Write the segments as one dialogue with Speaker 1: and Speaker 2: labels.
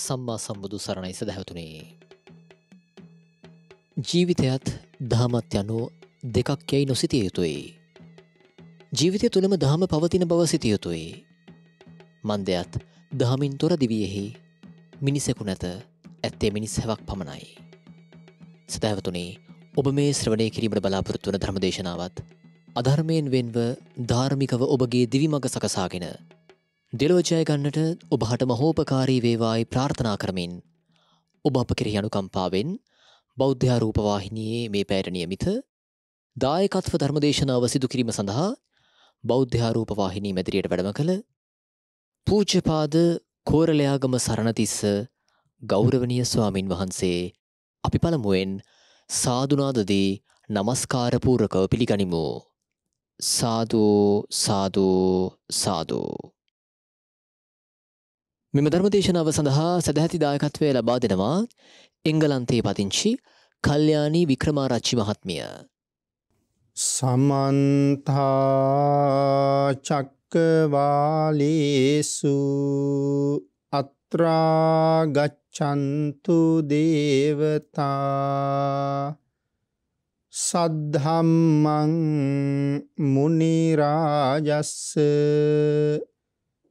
Speaker 1: සම්මා සම්බුදු සරණයි සැහැතුනේ. ජීවිතයත් දහමත් යනු දෙකක් යැයි නොසිතිය යුතුයි. ජීවිතය තුළම දහම පවතින බව සිතියයුතුයි. මන්දයත් දහමින් තොර දිවියෙහි මිනිසෙකු නැත ඇත්තේ මිනිස් හැවක් පමණයි. සැහැවතුනේ ඔබ මේ ශ්‍රවණය කිරීමට බලාපොරොත්තුවන ධර්මදේශනාවත් අධර්මයෙන් වෙන්ව ධාර්මිකව ඔබගේ දිවිමඟ සකසාගෙන දෙලෝජය ගන්නට ඔබහට මහෝපකාරී වේවායි ප්‍රාර්ථනා කරමින් ඔබ අප කෙරෙහි අනුකම්පාවෙන් බෞද්ධාරූපවාහිනයේ මේ පැයට නියමිත දායකත්ව ධර්මදේශනාව සිදු කිරීම සඳහා බෞද්ධාරූපවාහිනී මැදිරියට වැඩම කළ පූජ්‍යපාද කෝරලයාගම සරණතිස්ස ගෞරවනීය ස්වාමින් වහන්සේ අපි පළමුුවෙන් සාධනාදදී නමස්කාරපූරකව පිළිගනිමු. සාධූ සාධූ සාධූ. මෙම ධර්මදේශනාව සඳහා සැදැහැති දායකත්වය ලබා දෙනවා එංගලන්තයේ පතිංචි කල්්‍යයානී වික්‍රමාරච්චි මහත්මිය.
Speaker 2: සමන්තාචක්කවාලේසු අත්‍රාගච්චන්තු දේවතා සද්ධම්මං මුනිරාජස්ස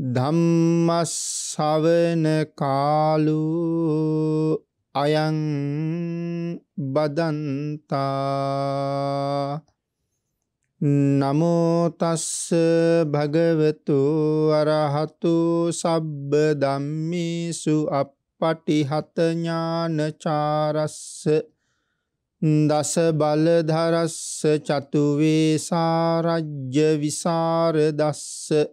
Speaker 2: ධම්මස්සවන කාලු අයං බදන්තා නමෝතස්ස භගවතු අරහතු සබ්බ දම්මිසු අපපටිහතඥානචාරස්ස දස බලධරස්ස චතුවේ සාරජ්‍ය විසාරදස්ස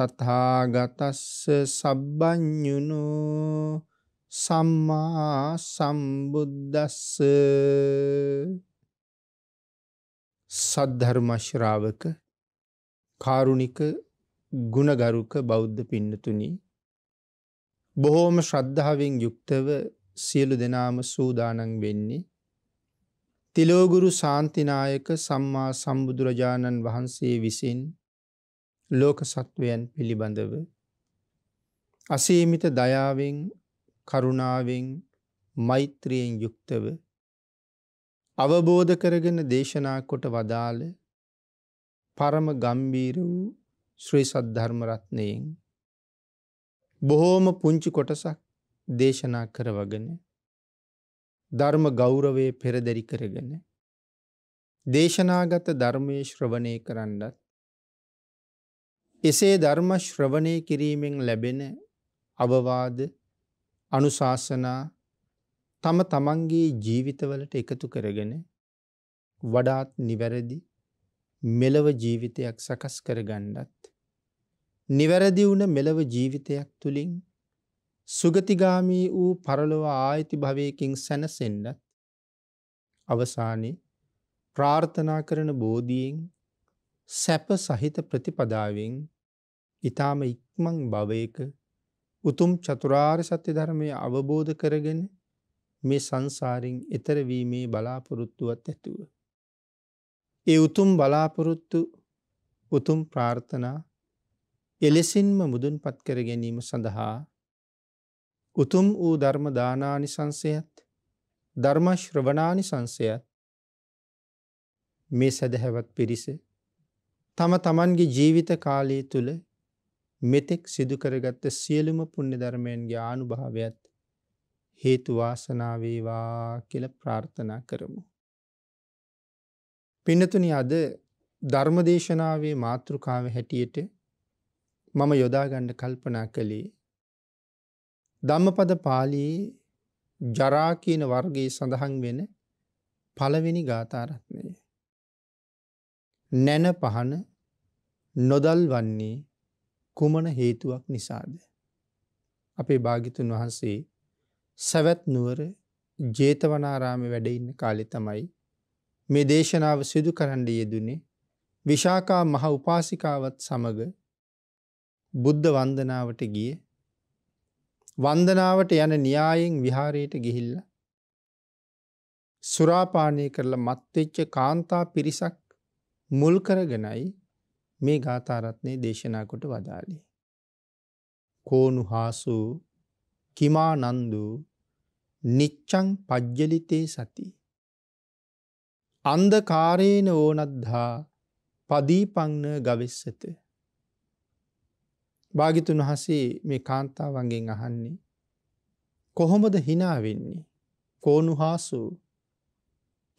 Speaker 2: තථාගතස්ස සබ්බඤුනු සම්මා සම්බුද්දස්ස සද්ධර්ම ශ්‍රාවක කාරුණික ගුණගරුක බෞද්ධ පින්නතුනි බොහෝම ශ්‍රද්ධාවෙන් යුක්තව සියලු දෙනාම සූදානන් වෙන්නේ තිලෝගුරු ශාන්තිනායක සම්මා සම්බුදුරජාණන් වහන්සේ විසින් ලෝක සත්වයන් පිළිබඳව අසීමිත දයාවෙන් කරුණාවෙන් මෛත්‍රියෙන් යුක්තව අවබෝධ කරගෙන දේශනා කොට වදාළ පරම ගම්බීර වූ ශ්‍රී සද්ධර්මරත්නයෙන් බොහෝම පුංචි කොටසක් දේශනා කරවගෙන ධර්ම ගෞරවේ පෙරදැරි කරගෙන දේශනාගත ධර්මයේ ශ්‍රවණය කරන්නත් එසේ ධර්ම ශ්‍රවණය කිරීමෙන් ලැබෙන අවවාද අනුශාසනා තම තමන්ගේ ජීවිතවලට එකතු කරගෙන වඩාත් නිවැරදි මෙලව ජීවිතයක් සකස් කරගණ්ඩත්. නිවැරදි වුණ මෙලව ජීවිතයක් තුළින් සුගතිගාමී වූ පරලොව ආයිති භවයකින් සැනසෙන්ඩත් අවසානයේ ප්‍රාර්ථනා කරන බෝධියෙන් සැප සහිත ප්‍රතිපදාවෙන් ඊටාම ඉක්මන් භවයක උතුම් චතුරාර්ය සත්‍ය ධර්මය අවබෝධ කරගෙන මේ සංසාරින් එතර වීමේ බලාපොරොත්තුවත් ඇතුව. ඒ උතුම් බලාපොරොත්තු උතුම් ප්‍රාර්ථනා එලෙසින්ම මුදුන්පත් කර ගැනීම සඳහා උතුම් වූ ධර්ම දානානි සංසයත් ධර්මශ්‍රවනානි සංසයත් මේ සැදැහැවත් පිරිස තම තමන්ගේ ජීවිත කාලය තුළ මෙතෙක් සිදුකරගත්ත සියලුම පුුණ්‍ය ධර්මයන්ගේ ආනුභාවයත් හේතුවාසනාවේවා කියල ප්‍රාර්ථනා කරමු. පිනතුනි අද ධර්මදේශනාවේ මාතෘකාව හැටියට මම යොදාගණ්ඩ කල්පනා කළේ ධම්මපද පාලයේ ජරා කියන වර්ගයේ සඳහන් වෙන පළවෙනි ගාථාරත්නය. නැන පහන නොදල් වන්නේ කුමන හේතුවක් නිසාද. අපේ භාගිතුන් වහන්සේ සැවැත් නුවර ජේතවනාරාමි වැඩඉන්න කාලෙ තමයි මේ දේශනාව සිදු කරන්න යෙදුනේ විශාකා මහ උපාසිකාවත් සමඟ බුද්ධ වන්දනාවට ගිය වන්දනාවට යන න්‍යායෙන් විහාරයට ගිහිල්ල සුරාපානය කරලා මත්වෙච්ච කාන්තා පිරිසක් මුල් කරගෙනයි මේ ගාථාරත්නය දේශනා කොට වදාළේ. කෝනු හාසූ කිමානන්දු නිච්චං පජ්ජලිතේ සති. අන්දකාරේන ඕනද්හා පදීපංන ගවෙස්සත. භාගිතුන් වහසේ මේ කාන්තාවන්ගෙන් අහන්නේ. කොහොමද හිනාවෙන්නේ කෝනු හාසූ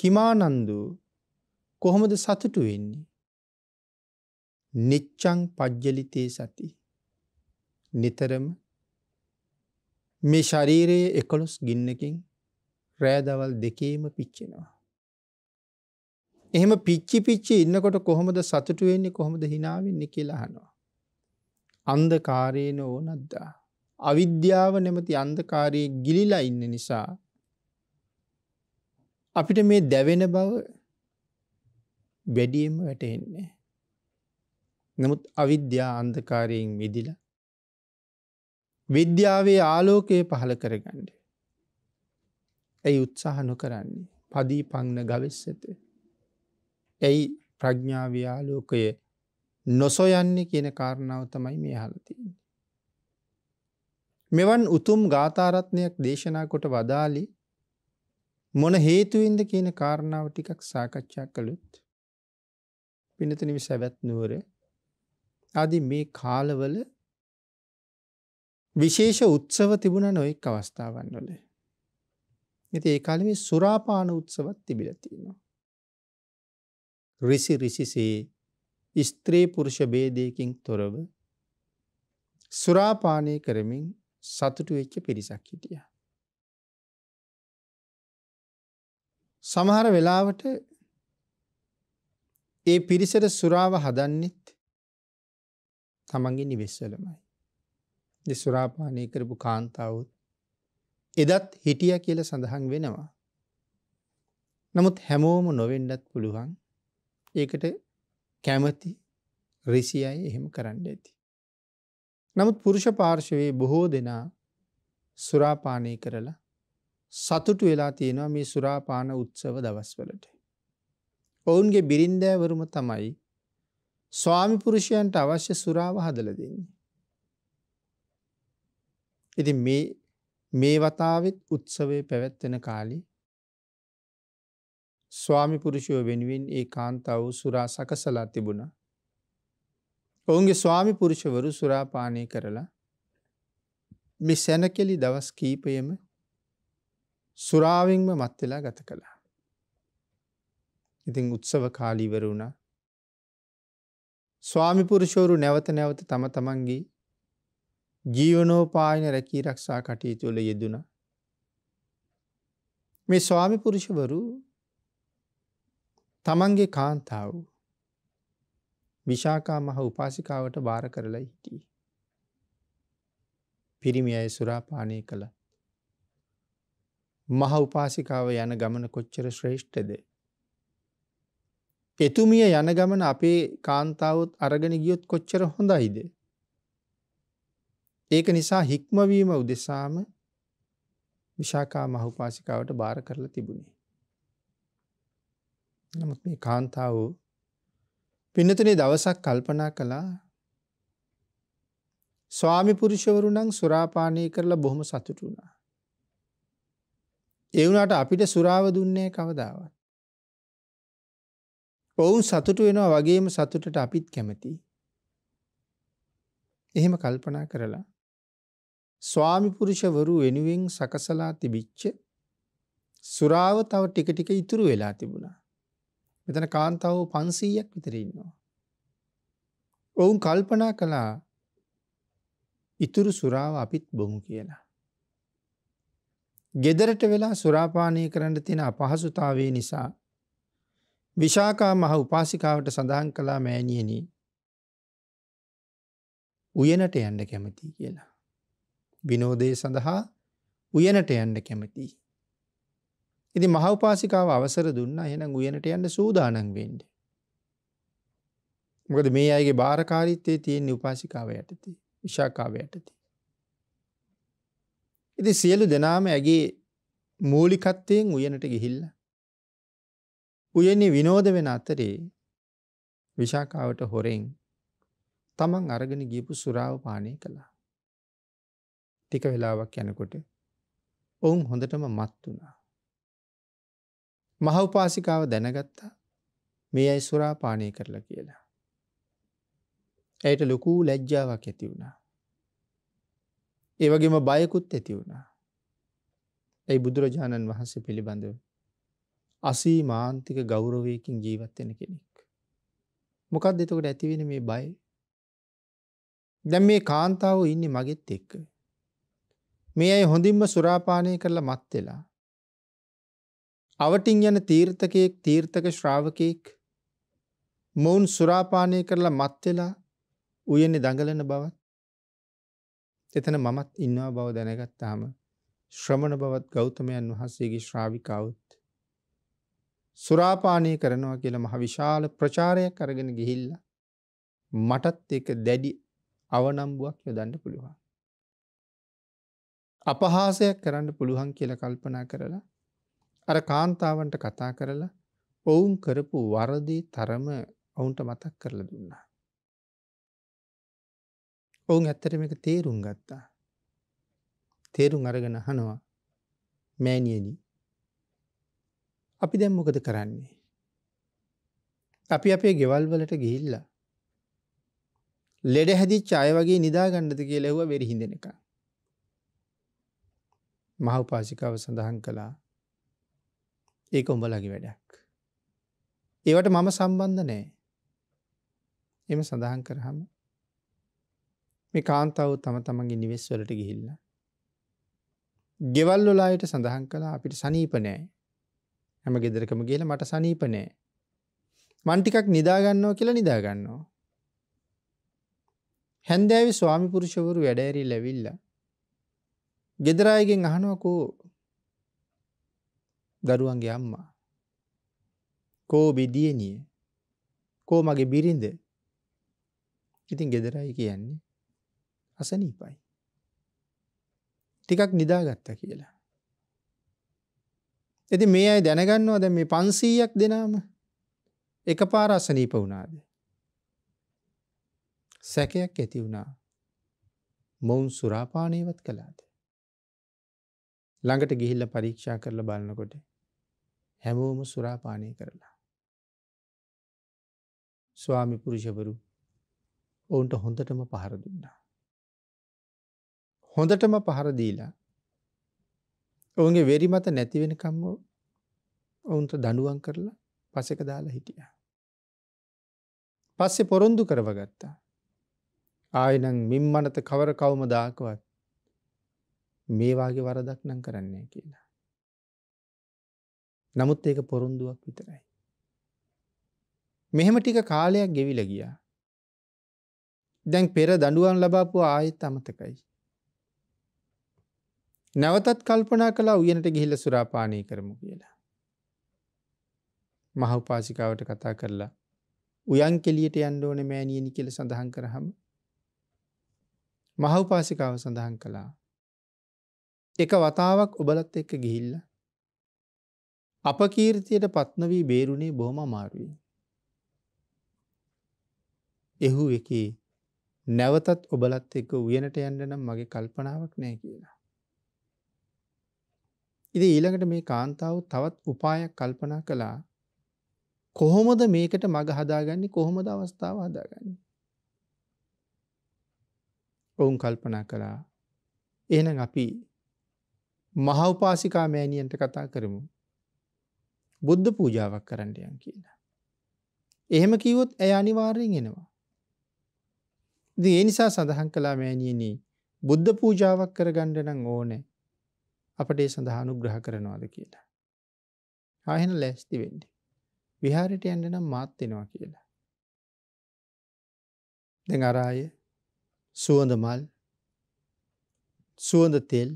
Speaker 2: කිමානන්දු කොහොමද සතුටු වෙන්නේ නිච්චං පද්ජලිතය සති නිතරම මේ ශරීරයේ එකොළොස් ගින්නකින් රෑදවල් දෙකේම පිච්චෙනවා. එහෙම පිච්චි පිච්චි ඉන්නකොට කොහොමද සතුටුවෙන්නේ කොහොමද හිනාවෙන්න කියලාහනවා. අන්ද කාරයන ඕනද්දා. අවිද්‍යාව නැමති අන්දකාරයේ ගිලිලා ඉන්න නිසා අපිට මේ දැවෙන බව වැඩියම වැටහෙන්නේ. නමුත් අවිද්‍යා අන්දකාරයෙන් විදිල. විද්‍යාවේ ආලෝකයේ පහළ කරගඩ. ඇයි උත්සාහ නොකරන්නේ පදී පංන ගවිස්සත. ඇයි ප්‍රඥාවයාලෝකය නොසොයන්නේ කියන කාරණාව තමයි මේ හලතින්නේ. මෙවන් උතුම් ගාතාරත්නයක් දේශනා කොට වදාලි මොන හේතුවින්ද කියන කාරණාව ටිකක් සාකච්ඡා කළුත් පිනතනිවි සැවැත් නුවරේ ආදී මේ කාලවල විශේෂ උත්සව තිබුණ නොයෙක් අවස්ථාවන් වල. ඇති ඒ කාලෙ මේ සුරාපාන උත්සවත් තිබිලතිනවා. රිසි රිසිසේ ස්ත්‍රී පුරුෂ බේදයකින් තොරව සුරාපානය කරමින් සතුටු වෙච්ච පිරිසක් හිටිය. සමහර වෙලාවට ඒ පිරිසට සුරාව හදන්නෙත් තමන්ගේ නිවෙස්වලමයි. දෙ සුරාපානය කරපු කාන්තාවත් එදත් හිටිය කියල සඳහන් වෙනවා. නමුත් හැමෝම නොවෙන්ඩත් පුළුවන් ඒකට කැමති රිසියයි එහෙම කරන්න ඇති. නමුත් පුරුෂ පාර්ශවයේ බොහෝ දෙනා සුරාපානය කරලා සතුටු වෙලා තියෙනවා මේ සුරාපාන උත්සව දවස්වලට. ඔවුන්ගේ බිරින්දෑවරුම තමයි ස්වාමිපුරුෂයන්ට අවශ්‍ය සුරාව හදල දෙන්නේ. ඉති මේ වතාවත් උත්සවේ පැවැත්වෙන කාලි ස්වාමිපුරුෂයෝ වෙනුවෙන් ඒ කාන්තාව සුරා සකසලා තිබුණ. ඔවුන්ගේ ස්වාමිපුරුෂවරු සුරාපානය කරලා මෙ සැනකෙලි දවස් කීපයම සුරාවෙන්ම මත්වෙලා ගත කළා. ඉතින් උත්සව කාලීවර වුණා ස්වාමිපුරුෂෝරු නැවත නැවත තම තමන්ගේ ජීවනෝපායන රැකී රක්ෂා කටයුතුවල යෙදුණ. මේ ස්වාමිපුරුෂවරු තමන්ගේ කාන්තාව විශාකා මහ උපාසිකාවට භාර කරලා හිටිය. පිරිමි අය සුරාපානය කළ. මහ උපාසිකාව යන ගමන කොච්චර ශ්‍රේෂ්ඨදේ එතුමිය යන ගමන අපේ කාන්තාවත් අරගෙන ගියොත් කොච්චර හොඳයිද? ඒක නිසා හික්මවීම උදෙසාම විශාකා මහෝපාසිකාවට බාර කරලා තිබුණේ. නමුත් මේ කාන්තාව පින්නතනේ දවසක් කල්පනා කළා ස්වාමි පුරුෂවරු නම් සුරාපානය කරලා බොහොම සතුටු වුණා. ඒ වුණාට අපිට සුරාව දුන්නේ කවදාවත්. ඔවුන් සතුටු වෙනවා වගේම සතුටට අපිත් කැමති. එහෙම කල්පනා කරලා. ස්වාමිපුරුෂවරු වෙනුවෙන් සකසලා තිබිච්ච සුරාව තව ටික ටික ඉතුරු වෙලා තිබුණා. මෙතන කාන්තාව පන්සීයක් විතර ඉන්නවා. ඔවුන් කල්පනා කළා ඉතුරු සුරාව අපිත් බොමු කියලා. ගෙදරට වෙලා සුරාපානය කරන්න තියෙන අපහසුතාවේ නිසා විශාකා මහ උපාසිකාවට සඳහන් කලා මෑණියනී උයනට යන්න කැමති කියලා. විනෝදය සඳහා උයනට යන්න කැමති. ඉති මහවපාසිකාව අවසර දුන්න එනම් උයනට යන්න සූදානන් වෙන්ඩ. මොකද මේ අයගේ භාරකාරිත්තය තියෙන් උපාසිකාව යටති විශාකාව යටති. ඉති සියලු දෙනාම ඇගේ මූලිකත්වයෙන් උයනට ගිහිල්ලා උයන්නේ විනෝද වෙන අතරේ විශාකාවට හොරෙන් තමන් අරගෙන ගියපු සුරාව පානය කළා. ටික වෙලාවක් යනකොට ඔවුන් හොඳටම මත් වුණා. මහවපාසිකාව දැනගත්තා මේ අයි සුරාපානය කරලා කියලා. ඇයට ලොකූ ලැජ්ජාවක් ඇති වුණා. ඒවගේම බයකුත් ඇති වුණා. ඇයි බුදුරජාණන් වහන්සේ පිළිබඳව අසී මාන්තික ගෞරවයකින් ජීවත්වෙන කෙනෙක්. මොකක් දෙතකට ඇතිවෙන මේ බයි. දැම් මේ කාන්තාව ඉන්න මගෙත් එක්ක. මේ අයි හොඳින්ම සුරාපානය කරලා මත්වෙලා. අවටින් යන තීර්ථකයෙක් තීර්ථක ශ්‍රාවකයෙක් මොවුන් සුරාපානය කරලා මත්වෙලා උයන්නේ දඟලන බවත්. එතන මමත් ඉන්නවා බව දැනගත්තාම ශ්‍රමණ බවත් ගෞතමයන් වහන්සේගේ ශ්‍රාවිකාවත් සුරාපානය කරනවා කියලා මහ විශාල ප්‍රචාරයක් අරගෙන ගිහිල්ල මටත් එක දැඩි අවනම්බුවක් යොදන්න පුළුවන්. අපහාසයක් කරන්න පුළුවන් කියල කල්පනා කරලා අර කාන්තාවන්ට කතා කරලා ඔවුන් කරපු වරදි තරම ඔවුන්ට මතක් කරලා දුන්නා. ඔවුන් ඇත්තටම එක තේරුම් ගත්තා. තේරුම් අරගෙන හනවා මෑනියනී අපි දැම් මොකද කරන්නේ. අපි අපේ ගෙවල් වලට ගිහිල්ලා. ලෙඩ හැදි චාය වගේ නිදාගණ්ඩද කිය ලෙහුව වෙරිහිඳෙනක. මහවපාසිකාව සඳහන් කළා ඒක උඹලගේ වැඩක්. ඒවට මම සම්බන්ධ නෑ. එම සඳහන් කරහම මේ කාන්තාව තම තමන්ගේ නිවෙස් වලට ගිහිල්ලා. ගෙවල්ලොලායට සඳහන් කලා අපිට සනීපනෑ හැම ගෙදරකම කියල මට සනීපනෑ. මන්ටිකක් නිදාගන්නවා කියලා නිදාගන්නවා. හැන්දෑවි ස්වාමිපුරුෂවරු වැඩෑරී ලැවිල්ල. ගෙදරායගෙන් අහනුවකෝ දරුවන්ගේ අම්මා. කෝ බිදියනිය කෝ මගේ බිරිඳ ඉතින් ගෙදරයි කියන්නේ අසනීපයි. ටිකක් නිදාගත්ත කියලා. ඉතින් මේ අය දැනගන්නවා දැන් මේ 500ක් දෙනාම එකපාර අසනීප වුණාද? සැකයක් ඇති වුණා. මොවුන් සුරාපානේවත් කළාද? ළඟට ගිහිල්ලා පරීක්ෂා කරලා බලනකොට හැමෝම සුරාපානය කරලා. ස්වාමි පුරුෂවරු ඔවුන්ට හොඳටම පහර දුන්නා. හොඳටම පහර දීලා ඔවුන්ගේ වෙරි මත නැති වෙනකම්ම ඔවුන්ට දඬුවම් කරලා පසෙක දාලා හිටියා. පස්සේ පොරොන්දු කරවගත්තා. ආයෙනම් මිම්මනත කවර කවමදාකවත් මේ වාගේ වරදක් නම් කරන්නේ කියලා. නමුත් ඒක පොරොන්දුවක් විතරයි. මෙහෙම ටික කාලයක් ගෙවිල ගියා. දැන් පෙර දඩුවන් ලබාපු ආයෙත් අමතකයි. නැවතත් කල්පනා කලා උයනට ගිහිල සුරාපානය කරමු කියලා. මහවපාසිකාවට කතා කරලා උයන් කෙලියට යන්ඩෝන මෑනියනි කෙල සඳහන් කරහම මහවපාසිකාව සඳහන් කළා එක වතාවක් ඔබලත් එක්ක ගිහිල්ල අප කීර්තියට පත්නවී බේරුණේ බොහොම මාරුවී. එහු එකේ නැවතත් ඔබලත් එක්ක උයනට යන්න නම් මගේ කල්පනාවක් නෑ කියලා. ඉති ඊළඟට මේ කාන්තාව තවත් උපායක් කල්පනා කළා කොහොමද මේකට මග හදාගන්නේ කොහොමද අවස්ථාව හදාගන්න. ඔවුන් කල්පනා කළා එනම් අපි මහවපාසිකා මෑණියන්ට කතා කරමු බුද්ධ පූජාවක් කරන්නයන් කියලා. එහෙම කිවොත් ඇය අනිවාර්යෙන් එනවා. ද ඒ නිසා සඳහන් කලා මෑණියනී බුද්ධ පූජාවක් කරගණ්ඩනං ඕනෑ අපට ඒ සඳහානු ග්‍රහ කරනවාද කියලා. ආහෙන ලැස්ති වෙන්ඩි. විහාරට ඇන්ඩ නම් මාත්තෙනවා කියලා. දෙ අරාය සුවඳ මල් සුවඳ තෙල්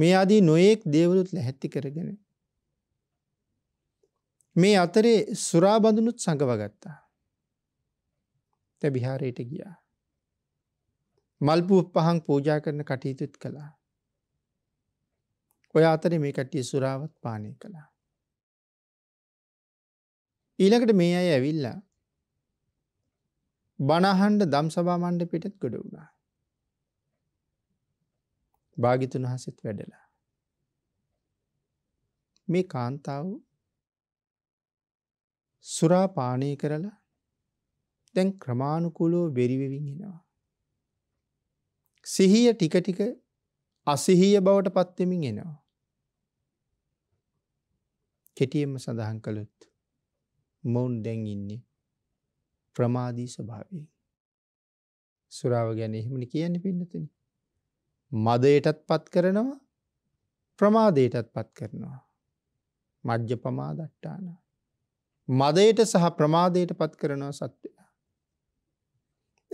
Speaker 2: මේ අදී නොයෙක් දේවලුත් ලැහැත්ති කරගෙන. මේ අතරේ සුරාබඳනුත් සඟවගත්තා. තැ බිහාරයට ගියා. මල්පුූ පහන් පූජා කරන කටයුතුත් කළා. ඔය අතර මේ කට්ටිය සුරාවත් පානය කළා. ඊළකට මේ අය ඇවිල්ලා බණහන්ඩ දම් සබා මණ්ඩ පිටත් ගොඩ වුණා. භාගිතුන් හසිත් වැඩලා. මේ කාන්තාව සුරාපානය කරලා දැන් ක්‍රමාණුකුලෝ බෙරිවෙවින් එෙනවා. සිහිය ටිකටික අසිහිය බවට පත්වෙමින් එනවා. කෙටියෙන්ම සඳහන් කළොත් මොවුන් දැන් ඉන්නේ ප්‍රමාදී ස්වභාවයෙන්. සුරාව ගැන එහෙමනි කියන්න පින්නතින. මදයටත් පත් කරනවා ප්‍රමාදයටත් පත් කරනවා. මජ්්‍ය පමාදට්ටාන. මදයට සහ ප්‍රමාදයට පත් කරනවා සත්වය.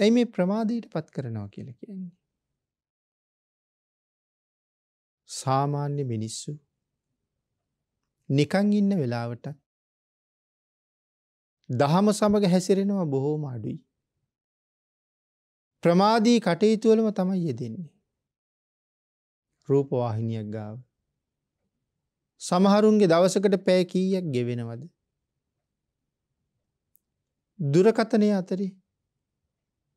Speaker 2: ඇයි මේ ප්‍රමාදයට පත් කරනවා කියල කියන්නේ. සාමාන්‍ය මිනිස්සු නිකං ඉන්න වෙලාවට දහම සමඟ හැසිරෙනවා බොහෝම අඩුයි. ප්‍රමාදී කටයුතුවලම තමයි යෙදෙන්නේ. රූපවාහිනියක් ගාව. සමහරුන්ගේ දවසකට පෑකීයක් ගෙවෙනවද. දුරකතනය අතරි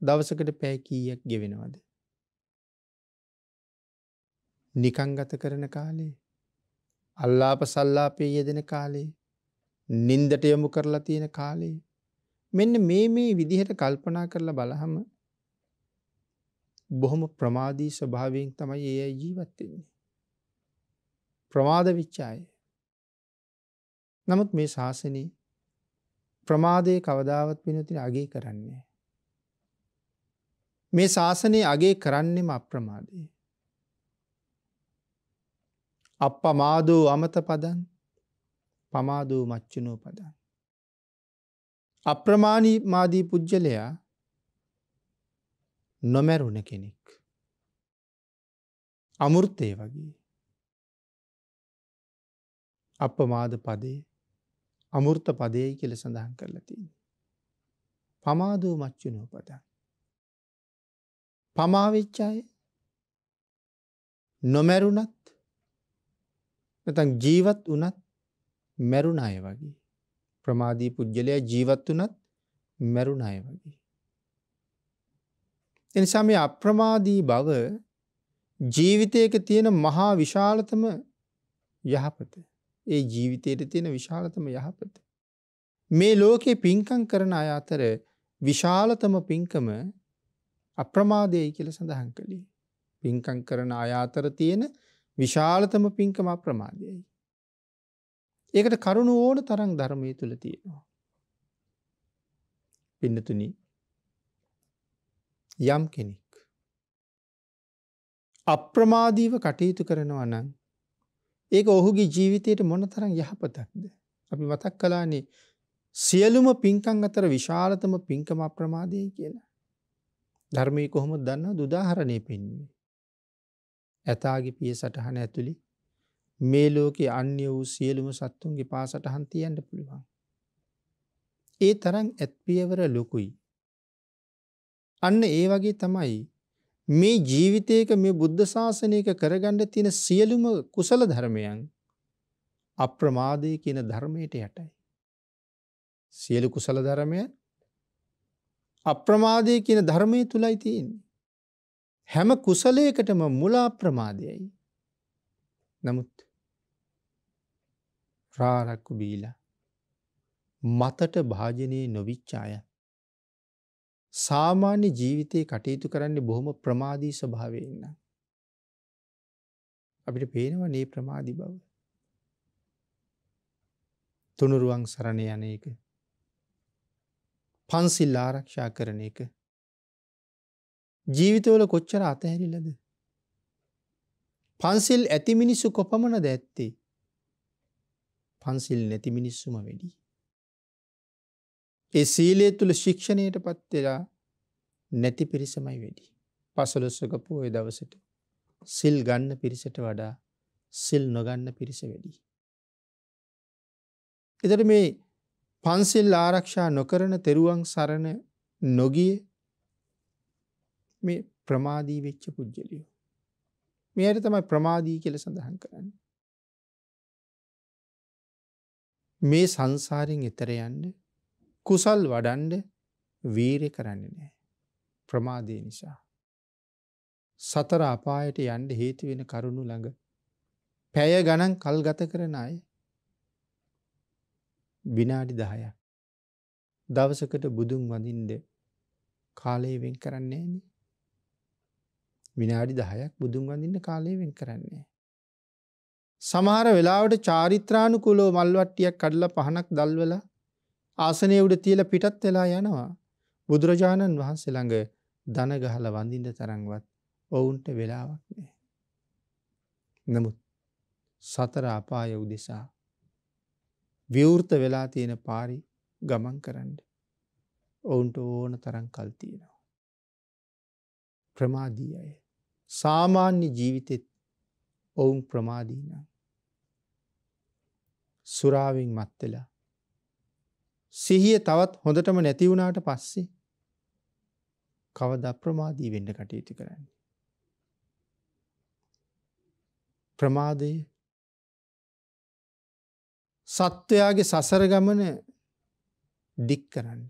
Speaker 2: දවසකට පෑකීයක් ගෙවෙනවද. නිකංගත කරන කාලේ අල්ලාප සල්ලාපය යෙදෙන කාලේ නින්දට යොමු කරලා තියෙන කාලේ මෙන්න මේ මේ විදිහට කල්පනා කරලා බලහම බොහොම ප්‍රමාදී ස්වභාවයෙන් තමයි ඒ අයි ජීවත් වෙන්නේ. ප්‍රමාද විච්චාය. නමුත් මේ ශාසනී ප්‍රමාදය කවදාවත් පිනතින අගේ කරන්නේ. මේ ශාසනය අගේ කරන්නෙම අප්‍රමාදය. අප පමාදූ අමත පදන් පමාදූ මච්චනෝ පදන්. අප්‍රමාණී මාදී පුද්ගලයා නොමැරුණ කෙනෙක්. අමුෘත්තය වගේ. අප මාද පදේ අමුෘත පදයයි කියල සඳහන් කරලතින්. පමාදූ මච්චනෝ පදන්. පමාවෙච්චාය නොමැරුණත් නැතන් ජීවත් වනත් මැරුණ අය වගේ. ප්‍රමාදී පුද්ගලයා ජීවත් වනත් මැරුණ අය වගේ. එනිසා මේ අප්‍රමාදී බව ජීවිතයක තියෙන මහා විශාලතම යහපත. ඒ ජීවිතයට තියෙන විශාලතම යහපත. මේ ලෝකයේ පින්කං කරන අය අතර විශාලතම පින්කම අප්‍රමාදයයි කියල සඳහන් කළේ. පින්කං කරන අයාතර තියෙන විශාලතම පින්කම අප්‍රමාදයයි. ඒකට කරුණු ඕන තරම් ධර්මය තුළ තියෙනවා. පින්නතුනි යම් කෙනෙක්. අප්‍රමාදීව කටයුතු කරනවා නම් ඒක ඔහුගේ ජීවිතයට මොන තරම් යහපතක්ද. අපි මතක් කලානේ සියලුම පින්කං අතර විශාලතම පින්කම අප්‍රමාදය කියලා. ධර්මය කොහොම දන්න දුදාහරණය පෙන්න්නේ. ඇතාගේ පිය සටහන ඇතුළි මේ ලෝකෙ අන්‍ය වූ සියලුම සත්තුන්ගේ පා සටහන් තියන්ට පුළුවන්. ඒ තරන් ඇත්පියවර ලොකුයි. අන්න ඒ වගේ තමයි මේ ජීවිතයක මේ බුද්ධ ශාසනයක කරගණ්ඩ තියෙන සියලුම කුසල ධර්මයන් අප්‍රමාදය කියන ධර්මයට යටයි. සියලු කුසල ධර්මය අප්‍රමාදය කියන ධර්මය තුළයි තියන්නේ. හැම කුසලයකටම මුලා ප්‍රමාදයයි. නමුත් රාරක්කු බීලා මතට භාජනයේ නොවිච්චාය. සාමාන්‍ය ජීවිතයේ කටයුතු කරන්නේ බොහොම ප්‍රමාදී ස්වභාවයන්න. අපිට පේනව නේ ප්‍රමාදි බව. තුනුරුවන් සරණ යන එක. පන්සිල් ආරක්ෂා කරන එක ජීවිතවල කොච්චර අතහැරිලද. පන්සිල් ඇති මිනිස්සු කොපමණ ද ඇත්තේ. පන්සිල් නැති මිනිස්සුම වැඩි. ඒ සීලේ තුළ ශික්ෂණයට පත්වෙලා නැති පිරිසමයි වැඩි. පසලොස්සක පෝය දවසට සිල් ගන්න පිරිසට වඩා සිල් නොගන්න පිරිස වැඩි. එතට මේ පන්සිල් ආරක්ෂා නොකරන තෙරුවන් සරණ නොගිය මේ ප්‍රමාදී වෙච්ච පුද්ගලියෝ. මෙයට තමයි ප්‍රමාදී කියල සඳහන් කරන්න. මේ සංසාරෙන් එතර යන්න කුසල් වඩන්ඩ වීරය කරන්න නෑ. ප්‍රමාදය නිසා. සතර අපායට යන්ඩ හේතුවෙන කරුණු ළඟ. පැය ගණන් කල් ගත කරන අය විනාඩි දහයක්. දවසකට බුදුන් වඳින්ද කාලයවෙන් කරන්නේ නි. විනාඩි දහයක් බුදුන් වඳන්න කාලය වෙන් කරන්නේ. සමහර වෙලාවට චාරිත්‍රානුකුලෝ මල්වට්ටියක් කඩල පහනක් දල්වල ආසනය උඩ තියල පිටත් වෙලා යනවා. බුදුරජාණන් වහන්සේළඟ දනගහල වඳින්ට තරංවත් ඔවුන්ට වෙලාවක් නෑ. නමුත් සතර අපාය උදෙසා විවෘත වෙලා තියෙන පාරි ගමන් කරන්න. ඔවුන්ට ඕන තරන් කල්තියෙනවා. ප්‍රමාදී අය. සාමාන්‍ය ජීවිතෙත් ඔවුන් ප්‍රමාදීන. සුරාවෙන් මත්වෙලා. සිහිය තවත් හොඳටම නැතිවුණට පස්සේ කවද ප්‍රමාදී වෙන්න කටයුතු කරන්නේ. ප්‍රමාදය සත්වයාගේ සසර ගමන ඩික් කරන්න.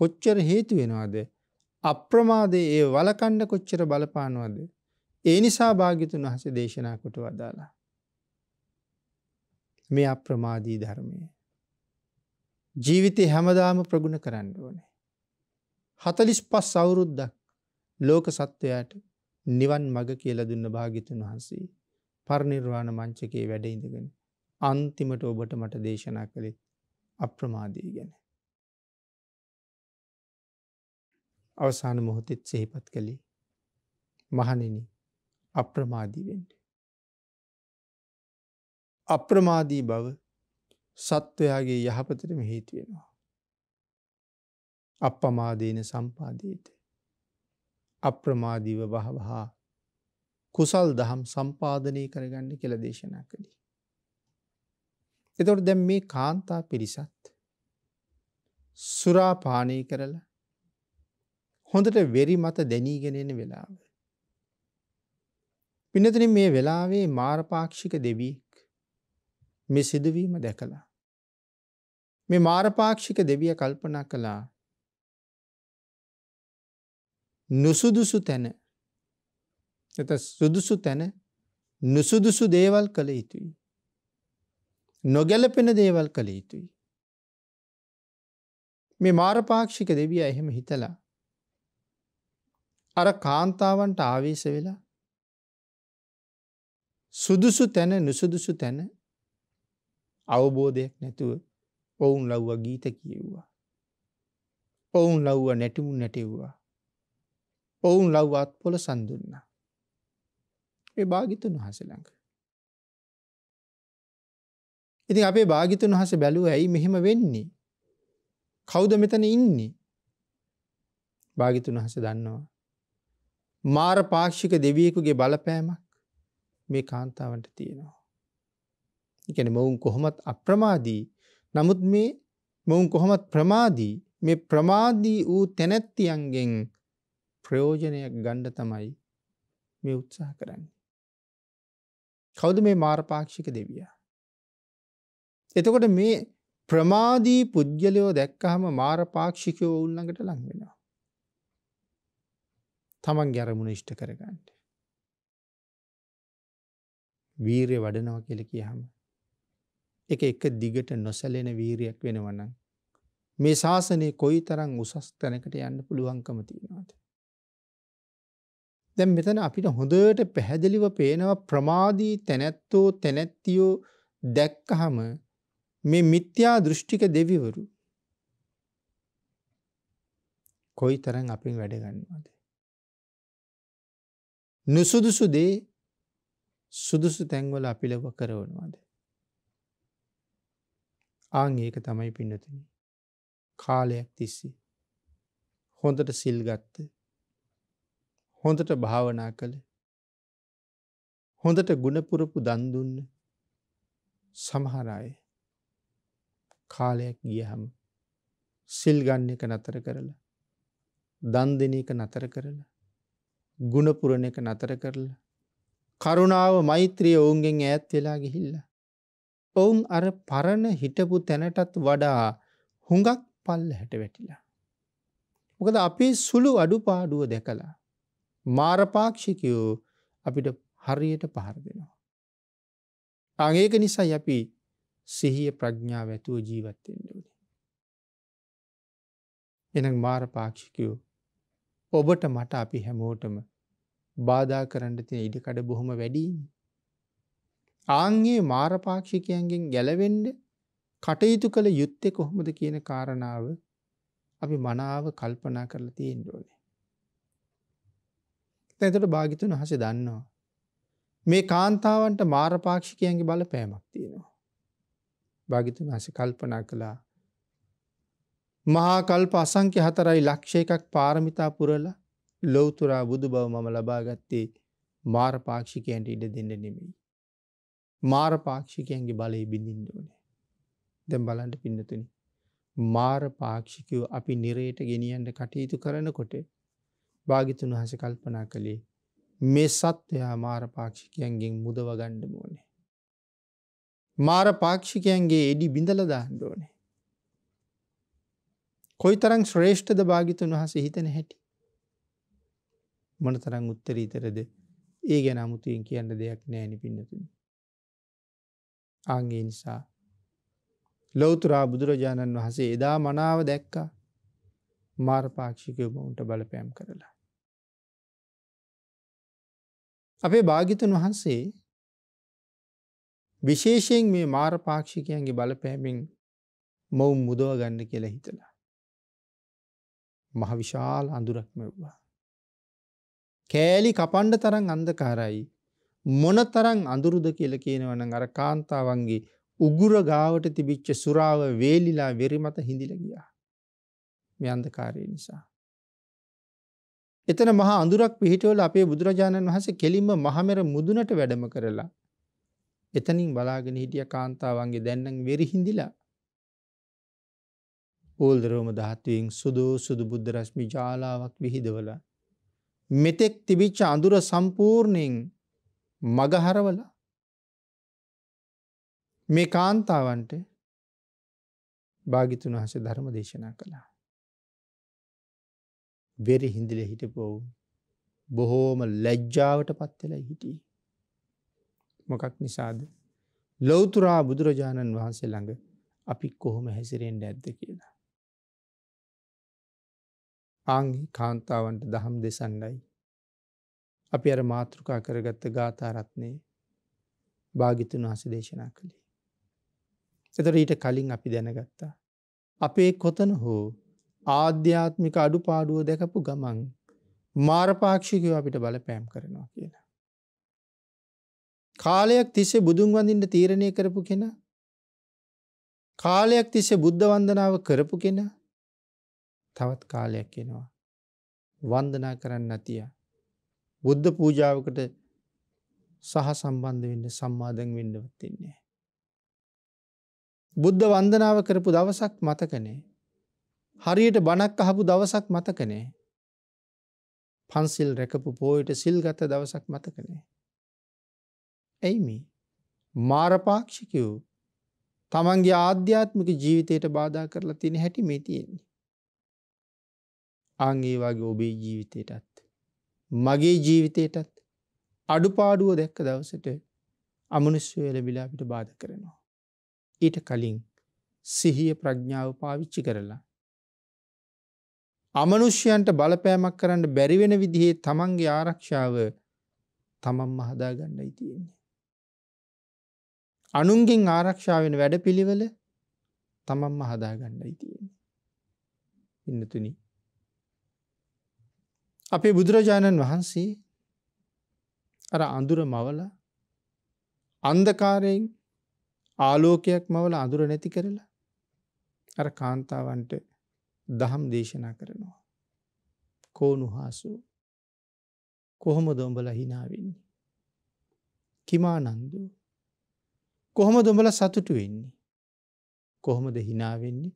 Speaker 2: කොච්චර හේතු වෙනවාද අප්‍රමාදයේ ඒ වලකණ්ඩ කොච්චර බලපානවද. ඒ නිසා භාගිතුන් වහස දේශනා කොට වදාලා. මේ අප්‍රමාදී ධර්මය. ජීවිතය හැමදාම ප්‍රගුණ කරන්න ඕනේ. හතලිස් පස් අවුරුද්දක් ලෝක සත්වයාට නිවන් මග කියල දුන්න භාගිතුන් වහන්සේ. පරනිර්වාණ මංචකයේ වැඩඉඳගෙන අන්තිමට ඔබට මට දේශනා කළෙත් අප්‍රමාදී ගැන. අවසාන මොහොතෙත් සහිපත් කළේ. මහනෙන අප්‍රමාදීවෙන්ට. අප්‍රමාදී බව සත්වයාගේ යහපතරම හේතුවෙනවා. අපපමාදේන සම්පාදීත. අප්‍රමාදීව බහවහා කුසල් දහම් සම්පාධනය කරගන්න කෙළ දේශනා කළි. එතොට දැම් මේ කාන්තා පිරිසත් සුරාපානය කරලා හොඳට වෙරි මත දැනීගෙනෙන වෙලාව. පිනතින මේ වෙලාවේ මාරපාක්ෂික දෙවීක් මෙ සිදුවීම දැකලා. මේ මාරපාක්ෂික දෙවිය කල්පනා කළා නුසුදුසු තැන එත සුදුසු තැන නුසුදුසු දේවල් කළ යුතුයි. නොගැලපෙන දේවල් කළ යුතුයි. මේ මාරපාක්ෂික දෙවිය එහෙම හිතලා අර කාන්තාවන්ට ආවේශ වෙලා සුදුසු තැන නුසුදුසු තැන අවබෝධයක් නැතුව ඔවුන් ලව්ව ගීත කියව්වා. ඔවුන් ලව්ව නැටිමුන් නැටෙව්වා. ඔවුන් ලව් අත් පොල සඳන්න. ඒ භාගිතුන් වහසළඟ. ඉතින් අපේ භාගිතුන් වහස බැලුව ඇයි මෙහෙම වෙන්නේ. කෞද මෙතන ඉන්නේ. භාගිතුන් වහස දන්නවා. මාර පාක්ෂික දෙවියෙකුගේ බලපෑමක් මේ කාන්තාවට තියෙනවා. එකන මොවුන් කොහොමත් අප්‍රමාදී නමුත් මේ මොවුන් කොහොමත් ප්‍රමාදී මේ ප්‍රමාදී වූ තැනැත්තියන්ගෙන් ප්‍රයෝජනයක් ගණ්ඩ තමයි මේ උත්සාහ කරන්නේ. කෞද මේ මාරපාක්ෂික දෙවියා. එතකොට මේ ප්‍රමාදී පුද්ගලයෝ දැක්කහම මාරපාක්ෂිකයෝ උල්ලඟට ලංවෙනවා. තමන් ගැරමුණ ඉෂ්ට කරගන්නට. වීරය වඩනව කියල කියහම. එක එක දිගට නොසැලෙන වීරයක් වෙනවනම්. මේ ශාසනයේ කොයි තරං උසස් තැනකට යන්න පුළුවන්කම තියෙනවාද. දැම් මෙතන අපිට හොඳට පැහැදිලිව පේනව ප්‍රමාදී තැනැත්තෝ තැනැත්තියෝ දැක්කහම මේ මිත්‍යා දෘෂ්ටික දෙවිවරු කොයි තරන් අපින් වැඩගන්නවාද. නුසුදුසු දේ සුදුසු තැන්වල අපිලව කරවනවාද. ආං ඒක තමයි පින්නතින. කාලයක් තිස්සි. හොඳට සිල්ගත්ත. හොඳට භාවනා කළ හොඳට ගුණපුරපු දන්දුන්න සමහරය කාලයක් ගියහම සිල්ගන්න එක නතර කරලා දන් දෙන එක නතර කරලා ගුණපුරණ එක නතර කරලා. කරුණාව මෛත්‍රිය ඔවුන්ගෙන් ඈත් වෙලා ගිහිල්ල. ඔවුන් අර පරණ හිටපු තැනටත් වඩා හුඟක් පල්ල හැට වැටිලා. මොකද අපේ සුළු අඩු පාඩුව දැකලා. මාරපාක්ෂිකයෝ අපිට හරියට පහර දෙෙනවා. අඒක නිසයි අපි සිහිය ප්‍රඥාව ඇතුව ජීවත්තෙන්ට වනේ. එන මාරපාක්ෂිකයෝ ඔබට මට අපි හැමෝටම බාධා කරන්න තිය ඉඩකඩ බොහොම වැඩීනි. ආංගේ මාරපාක්ෂිකයන්ගෙන් ගැලවෙන්ඩ කටයුතු කළ යුත්තෙ කොහොමද කියන කාරණාව අපි මනාව කල්පනා කරලා තියෙන් ඕනේ. තැතට භාගිතුන් හස දන්නවා. මේ කාන්තාවන්ට මාරපාක්ෂිකයන්ගේ බල පෑමක් තියෙනවා. භාගිතුන් හස කල්පනා කළා මහාකල්ප අසංක්‍ය හතරයි ලක්ෂ එකක් පාරමිතා පුරල ලොවතුරා බුදු බව මම ලබාගත්තේ මාරපාක්ෂිකයන්ට ඉඩ දෙන්න නෙමෙයි. මාරපාක්ෂිකයන්ගේ බලය බිඳින්ඩෝනේ. දැම් බලන්ට පින්නතුනි. මාරපාක්ෂිකයෝ අපි නිරයට ගෙනියන්ට කටයුතු කරනකොට භාගිතුන් හස කල්පනා කළේ මේ සත්වයා මාරපාක්ෂිකයන්ගෙන් මුදවගණ්ඩ මෝනේ. මාරපාක්ෂිකයන්ගේ එඩි බිඳලදාහන් ඕනේ. කොයිතරම් ශ්‍රේෂ්ඨද භාග්‍යතුන් වහන්සේ හිතන හැටි. මොනතරම් උත්තරීතරද ඒ ගැන අමුතුවෙන් කියන්න දෙයක් නෑනි පින්නතුනි. ආන්ගේ නිසා ලෞතුරා බුදුරජාණන් වහන්සේ එදා මනාව දැක්කා මාර්පාක්ෂිකයම උන්ට බලපෑම් කරලා. අපේ භාගිතන් වහන්සේ විශේෂයෙන් මේ මාරපාක්ෂිකයන්ගේ බලපෑමෙන් මොවුම් මුදව ගන්න කියලා හිතලා. මහ විශාල අඳුරක්ම ව්වා. කෑලි කපන්ඩ තරං අන්දකාරයි. මොන තරං අඳුරුද කියල කියනවන අර කාන්තාවන්ගේ උගුර ගාවට තිබිච්ච සුරාව වේලිලා වෙරිමත හිඳිල ගියා. මේ අන්දකාරය නිසා. එතන මහා අඳුරක් පිහිටවල අපේ බුදුරජාණන් වහස කෙලින්ම මහමෙර මුදුනට වැඩම කරලා. එතනින් බලාගෙන හිටිය කාන්තාවන්ගේ දැන්නන් වෙරි හිඳිලා ඕල්දරෝම දහත්වයෙන් සුදෝ සුදු බුද්ධරශ්මි ජාලාවක් විහිදවල. මෙතෙක් තිබිච්ච අඳුර සම්පූර්ණයෙන් මගහරවල මේ කාන්තාවන්ට භාගිතුන් වහස ධර්ම දේශනා කළා. වෙරි හිඳිල හිටපෝව් බොහෝම ලැජ්ජාවට පත්වෙලා හිටිය. මොකක් නිසාද ලොවතුරා බුදුරජාණන් වහන්සේ ළඟ අපි කොහොම හැසිරෙන්ට ඇද්ද කියලා. ආංහි කාන්තාවන්ට දහම් දෙසන්නයි. අපි අර මාතෘකා කරගත්ත ගාථරත්නය භාගිතුන් වහස දේශනා කළේ. එතර ඊට කලින් අපි දැනගත්තා. අපේ කොතන හෝ ආධ්‍යාත්මික අඩුපාඩුව දැකපු ගමන් මාරපාක්ෂිකව අපිට බලපෑම් කරනවා කියලා. කාලයක් තිස්සේ බුදුන් වඳින්ට තීරණය කරපු කෙනා කාලයක් තිස්සේ බුද්ධ වන්දනාව කරපු කෙනා තවත් කාලයක් එනවා. වන්දනා කරන්න අතිය. බුද්ධ පූජාවකට සහ සම්බන්ධ වෙන්න සම්මාධන් වෙන්නවත්තින්නේ. බුද්ධ වන්දනාව කරපු දවසක් මතකනේ. හරියට බණක් අහපු දවසක් මතකනේ. පන්සිල් රැකපු පෝයට සිල්ගත දවසක් මතකනේ. ඇයිමි මාරපාක්ෂිකවූ තමන්ගේ ආධ්‍යාත්මික ජීවිතයට බාධා කරලා තින හැටි මේ තියෙන්නේ. අං ඒ වගේ ඔබේ ජීවිතයටත්. මගේ ජීවිතයටත් අඩුපාඩුව දැක්ක දවසට අමනුස්්‍යය එලබිලා අපිට බාධ කරනවා. ඊට කලින් සිහිය ප්‍රඥාව පාවිච්චි කරලා. අමනුෂ්‍යයන්ට බලපෑමක් කරන්න බැරිවෙන විදිහේ තමන්ගේ ආරක්ෂාව තමන් මහදා ගණ්ඩයි තියෙන්නේ. අනුන්ගෙන් ආරක්ෂාවෙන වැඩ පිළිවල තමන්ම හදා ගණ්ඩයි තියෙන්නේ. ඉන්නතුනි අපේ බුදුරජාණන් වහන්සේ අර අඳුර මවල අන්දකාරයෙන් ආලෝකයක් මවල අඳුර නැති කරලා අර කාන්තාවන්ට දහම් දේශනා කරනවා. කෝනු හාසු කොහොම දොඹල හිනාවෙන්නේ. කිමානන්දු කොහොම දොඹල සතුටු වෙන්නේ. කොහොමද හිනාවෙන්නේ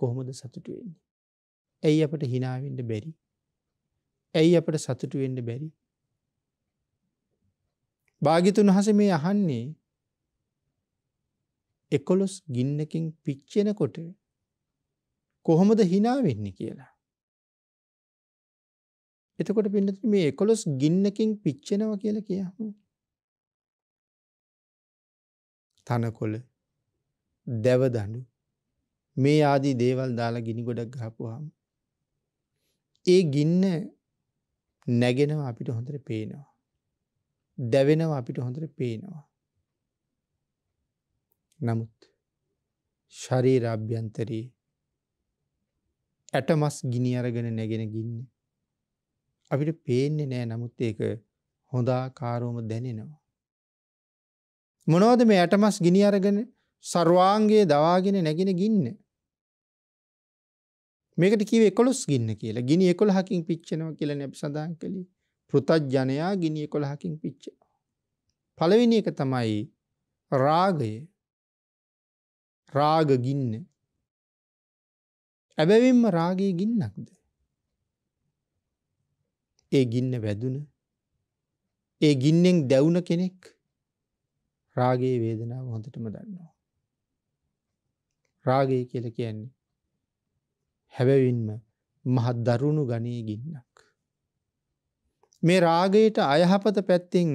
Speaker 2: කොහොමද සතුටු වෙන්නේ. ඇයි අපට හිනාවෙන්ට බැරි ඇයි අපට සතුටු වෙන්න බැරි. භාගිතුන් හස මේ අහන්නේ එකොලොස් ගින්නකින් පිච්චෙනකොට කොහොමද හිනා වෙන්න කියලා. එතකොට පින්නට මේ එකොලොස් ගින්නකින් පිච්චෙනව කියල කියහම. තනකොල දැවදඩු මේ ආදී දේවල් දාලා ගිනි ගොඩක් ගහපුහාම. ඒ ගින්න නැගෙනවා අපිට හොඳට පේනවා. දැවෙනවා අපිට හොඳට පේනවා. නමුත් ශරීර අභ්‍යන්තරයේ ඇටමස් ගිනි අරගෙන නැගෙන ගින්න. අපිට පේන්නේ නෑ නමුත් ඒක හොඳා කාරෝම දැනෙනවා. මොනෝද මේ ඇටමස් ගිනි අරගෙන සර්වාන්ගේ දවාගෙන නැගෙන ගින්න. මේකට කිව එකොළොස් ගින්න කියලා ගිනි එකොළ හකින් පිච්චනවා කියල නැපි සඳහන් කළි පෘතජ්ජනයා ගිනි එකොළ හකින් පිච්ච. පළවෙනි එක තමයි රාගය රාග ගින්න ඇබැවින්ම රාගය ගින්නක්ද. ඒ ගින්න වැදුන ඒ ගින්නෙන් දැවුන කෙනෙක් රාගේ වේදනාව හොඳටම දන්නවා. රාගය කියල කියන්නේ හැබැවින්ම මහත් දරුණු ගනී ගින්නක්. මේ රාගයට අයහපත පැත්තිං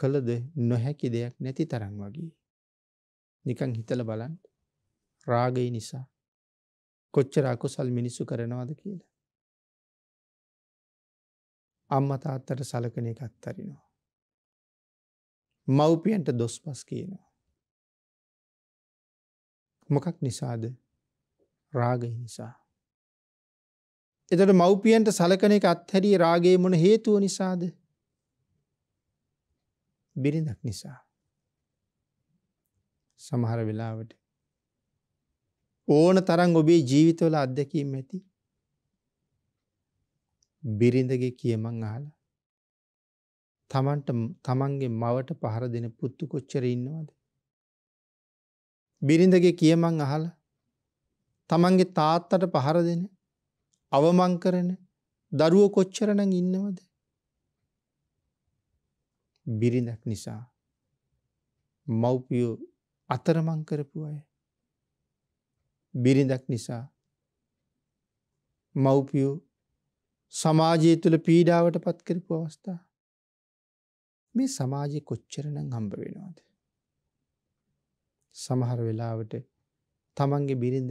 Speaker 2: කළද නොහැකි දෙයක් නැති තරම් වගේ. නිකං හිතල බලන් රාගයි නිසා කොච්චර අකුසල් මිනිස්සු කරනවාද කියලා. අම්මතාත්තට සලකන එකත් අරිනවා. මව්පියන්ට දොස් පස් කියනවා. මොකක් නිසාද රාගයි නිසා. එතට මව්පියන්ට සලකන එක අත්හැරිය රාගේ මොන හේතුව නිසාද බිරිඳක් නිසා සමහර වෙලාවට ඕන තරන් ඔබේ ජීවිතවල අත්දැකීම් ඇති බිරිඳගේ කියමං ආල තමන්ට තමන්ගේ මවට පහර දෙන පුත්තු කොච්චර ඉන්නවාද බිරිඳගේ කියමං අහල තමන්ගේ තාත්තට පහර දෙන අවමං කරන දරුව කොච්චරනං ඉන්නවද. බිරිඳක් නිසා මව්පියෝ අතරමං කරපු අය. බිරිඳක් නිසා මව්පියෝ සමාජය තුළ පීඩාවට පත් කරපු අවස්ථා. මේ සමාජය කොච්චරනං හම්බ වෙනවාද. සමහර වෙලාවට තමන්ගේ බිරිඳ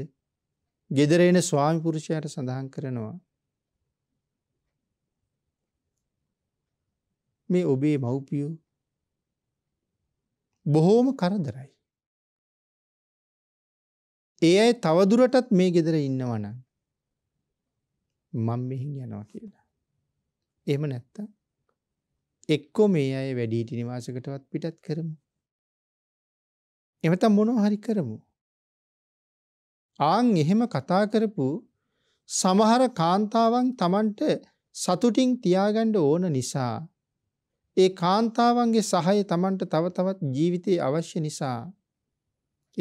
Speaker 2: ගෙදරේන ස්වාමිපුරුෂයට සඳහන් කරනවා. මේ ඔබේ මව්පියෝ බොහෝම කරදරයි. ඒ අයි තවදුරටත් මේ ගෙදර ඉන්නවනන් මං මෙහින් යනවා කියලා. එම නැත්ත එක්කෝ මේ අය වැඩීටි නිවාසකටවත් පිටත් කරමු. එමතම් මොනෝ හරි කරමු. ආන් එහෙම කතා කරපු සමහර කාන්තාවන් Tamanට සතුටින් තියාගන්න ඕන නිසා ඒ කාන්තාවන්ගේ සහය Tamanට තව තවත් ජීවිතේ අවශ්‍ය නිසා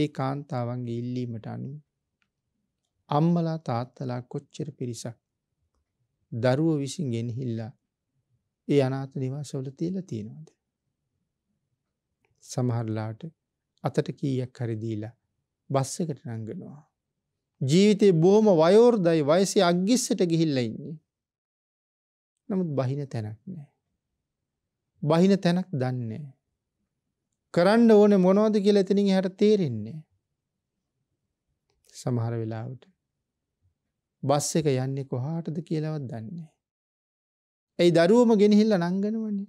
Speaker 2: ඒ කාන්තාවන්ගේ ඉල්ලීමට අනුව අම්මලා තාත්තලා කොච්චර පිරිසක් දරුව විසින් ගෙනහිල්ලා ඒ අනාථ නිවාසවල තියලා තියෙනවද සමහරලාට අතට කීයක් හරි දීලා බස් එකට නංගනවා ජීවිතේ බොහොම වයෝර්ධයි වයසේ අග්ගිස්සට ගිහිල්ලා ඉන්නේ. නමුත් බහින තැනක් නෑ. බහින තැනක් දන්නේ. කරන්න ඕනේ මොනවද කියලා එතනින් එහාට තේරෙන්නේ. සමහර වෙලාවට බස් එක යන්නේ කොහාටද කියලාවත් දන්නේ. ඇයි දරුවම ගෙනහිල්ලා නංගනවනේ.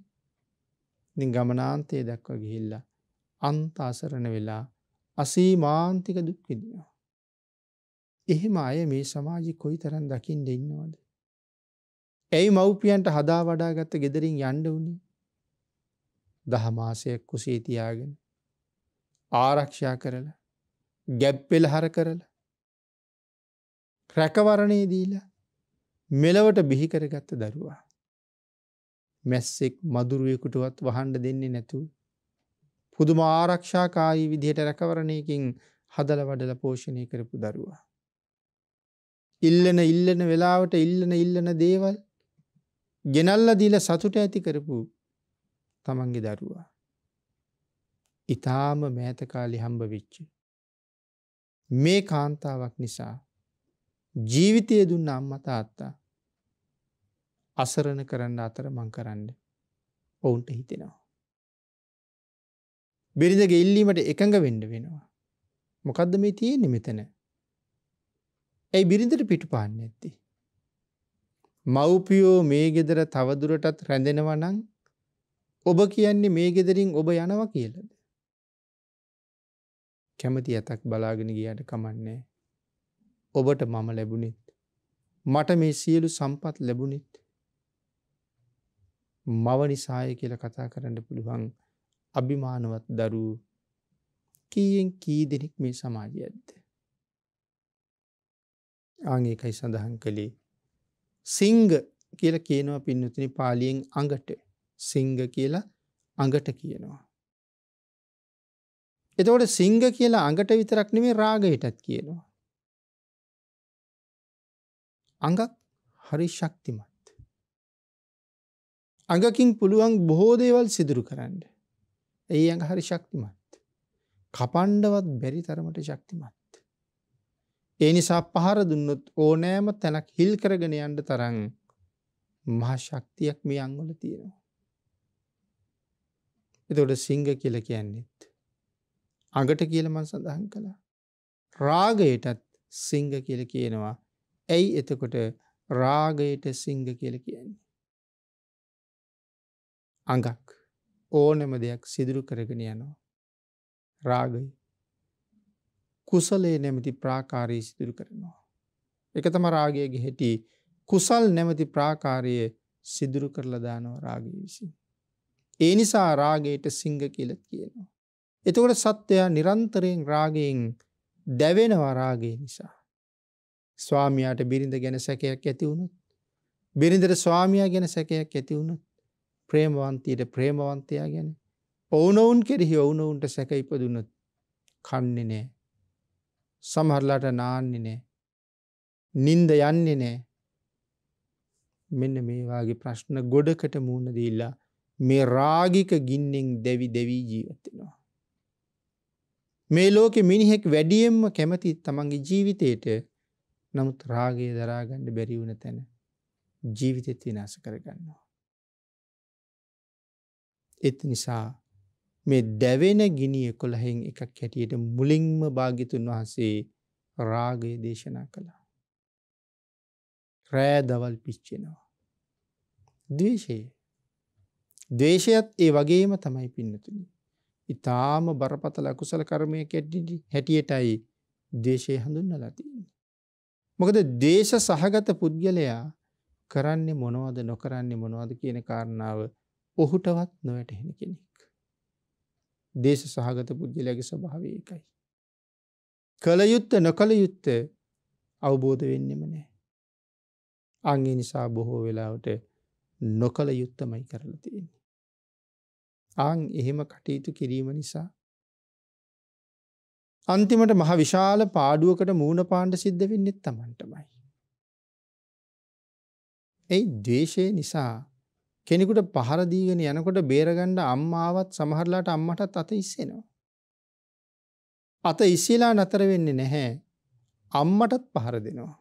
Speaker 2: ඉතින් ගමනාන්තයේ දක්වා ගිහිල්ලා අන්ත අසරණ වෙලා අසීමාන්තික දුක් විඳිනවා. එහෙම අය මේ සමාජි කොයි තරන් දකිින් දෙන්නවාද. ඇයි මව්පියන්ට හදා වඩාගත්ත ගෙදරින් යන්ඩ වුණේ දහමාසයක් කුසේ තියාගෙන ආරක්ෂා කරලා ගැබ්පෙල් හර කරලා රැකවරණය දීලා මෙලවට බිහිකරගත්ත දරුවා. මැස්සෙක් මදුරුවෙකුටුවත් වහන්ඩ දෙන්නේ නැතු. පුදුම ආරක්ෂාකායි විදිහට රැකවරණයකින් හදල වඩල පෝෂණය කරපු දරුවා. ඉල්ලන ඉල්ලන වෙලාවට ඉල්ලන ඉල්ලන දේවල් ගෙනල්ලා දීලා සතුට ඇති කරපු තමන්ගේ දරුවා. ඊටාම මෑත කාලේ හම්බ වෙච්ච මේ කාන්තාවක් නිසා ජීවිතය දුන්න අම්මා තාත්තා අසරණ කරන්න අතර මං කරන්න ඔවුන්ට හිතෙනවා. බිරිඳගේ ඉල්ලීමට එකඟ වෙන්න වෙනවා. මොකද්ද මේ තියෙන්නේ මෙතන? ඇයි බිරිඳට පිටුපාන්න ඇත්ති. මව්පියෝ මේ ගෙදර තවදුරටත් රැඳෙනවනං ඔබ කියන්නේ මේ ගෙදරින් ඔබ යනවා කියලද. කැමති ඇතක් බලාගෙන ගියට කමන්නේ. ඔබට මම ලැබුණෙත්. මට මේ සියලු සම්පත් ලැබුණෙත්. මවනි සාය කියල කතා කරන්න පුළුවන් අභිමානවත් දරූ කීයෙන් කී දෙනෙක් මේ සමාජය ඇත්ද. ආංඒකයි සඳහන් කළේ. සිංග කියල කියනවා පින්නතින පාලියෙන් අඟට සිංග කියලා අඟට කියනවා. එතකොට සිංග කියලා අඟට විතරක් නෙමේ රාගයටත් කියනවා. අඟක් හරි ශක්තිමත්. අඟකින් පුළුවන් බොහෝදේවල් සිදුරු කරන්න. ඒ අඟ හරි ශක්තිමත්. කපණ්ඩවත් බැරි තරමට ශක්තිමත්. ඒ නිසා පහර දුන්නොත් ඕනෑම තැනක් හිල් කරගෙන යන්න තරම් මහා ශක්තියක් මේ අංගොල තියෙනවා. එතකොට සිංහ කියලා කියන්නේත් අඟට කියලා මම සඳහන් කළා. රාගයටත් සිංහ කියලා කියනවා. ඇයි එතකොට රාගයට සිංහ කියලා කියන්නේ? අඟක් ඕනම දෙයක් සිදුරු කරගෙන යනවා. රාගය කුසලයේ නැමති ප්‍රාකාරී සිදුරු කරනවා. එක තම රාගය ගෙහෙටි කුසල් නැමති ප්‍රාකාරයේ සිදුරු කරලදානව රාගී විසින්. ඒ නිසා රාගයට සිංහ කියලත් කියනවා. එතකොට සත්‍යයා නිරන්තරයෙන් රාගයෙන් දැවෙනවා රාගේ නිසා. ස්වාමයාට බිරිඳ ගැන සැකයක් ඇති වුණුත්. බිරිඳට ස්වාමයා ගැන සැකයක් ඇති වුණුත් ප්‍රේමවන්තීට ප්‍රේමවන්තයා ගැන ඔවුනොවුන් කෙරෙහි ඔවුනොවුන්ට සැක ඉපදුනොත් කන්නේ නෑ සමහරලාට නාන්නෙ නෑ. නින්ද යන්නෙ නෑ. මෙන්න මේවාගේ ප්‍රශ්න ගොඩකට මුණ දීල්ලා මේ රාගික ගින්නෙන් දැවි දෙවී ජීවත්වෙනවා. මේ ලෝකෙ මිනිහෙක් වැඩියෙන්ම කැමති තමන්ගේ ජීවිතයට නමුත් රාගයේ දරාගණ්ඩ බැරිවුණ තැන ජීවිතෙත් විනාස කරගන්නවා. එත් නිසා මේ දැවෙන ගිනිය කොළහෙන් එකක් හැටියට මුලින්ම භාගිතුන් වහන්සේ රාගය දේශනා කළා. රෑදවල් පිච්චෙනවා. දේශය දේශයත් ඒ වගේම තමයි පින්නතුනි. ඉතාම බරපතල අකුසල කර්මය කැඩ්ඩිටි හැටියටයි දේශය හඳුන්න ලතින්නේ. මොකද දේශ සහගත පුද්ගලයා කරන්නේ මොනවද නොකරන්නේ මොනවද කියන කාරණාව ඔහුටවත් නොවැටහෙන කෙනෙක්. දේශ සහගත පුද්ගලගේ ස්වභාව එකයි. කළයුත්ත නොකළ යුත්ත අවබෝධ වෙන්නෙම නෑ. අංගේ නිසා බොහෝ වෙලාවට නොකළ යුත්තමයි කරලා තියෙන්නේ. ආං එහෙම කටයුතු කිරීම නිසා. අන්තිමට මහ විශාල පාඩුවකට මූුණ පාණ්ඩ සිද්ධ වෙන්නෙත් තමන්ටමයි. ඇයි දේශය නිසා කෙනෙකුට පහර දීගෙන යනකොට බේරගන්න අම්මාවත් සමහරලාට අම්මටත් අත ඉස්සෙනවා. අත ඉස්සෙලා නතර වෙන්නේ නැහැ. අම්මටත් පහර දෙනවා.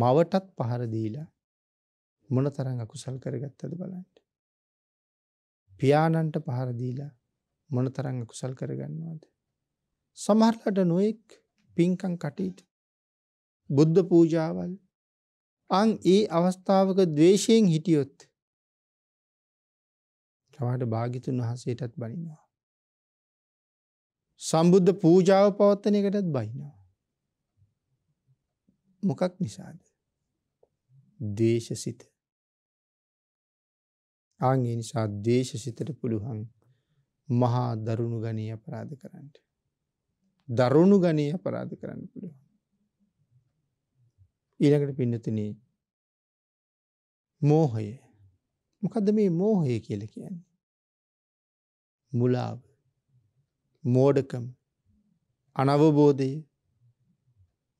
Speaker 2: මවටත් පහර දීලා මොන තරම් අකුසල් කරගත්තද බලන්න. පියාණන්ට පහර දීලා මොන තරම් අකුසල් කරගන්නවද? සමහරලාට නොඑක් පින්කම් කටයුතු බුද්ධ පූජාවල් අන් ඒ අවස්ථාවක දවේශයෙන් හිටියොත් තවාට භාගිතුන් වහන්සේටත් බනිනවා. සම්බුද්ධ පූජාව පවත්තනයකටත් බහිනවා. මොකක් නිසාද. දේශසිත ආගේ නිසා දේශසිතට පුළුවන් මහා දරුණු ගනී අපරාධ කරන්නට. දරුණු ගනී අපරාධ කරන්න පුළුවන්. ඊළඟට පින්නතින මෝහය මොකද මේ මෝහය කියල කියන්නේ. මුලාව මෝඩකම් අනවබෝධය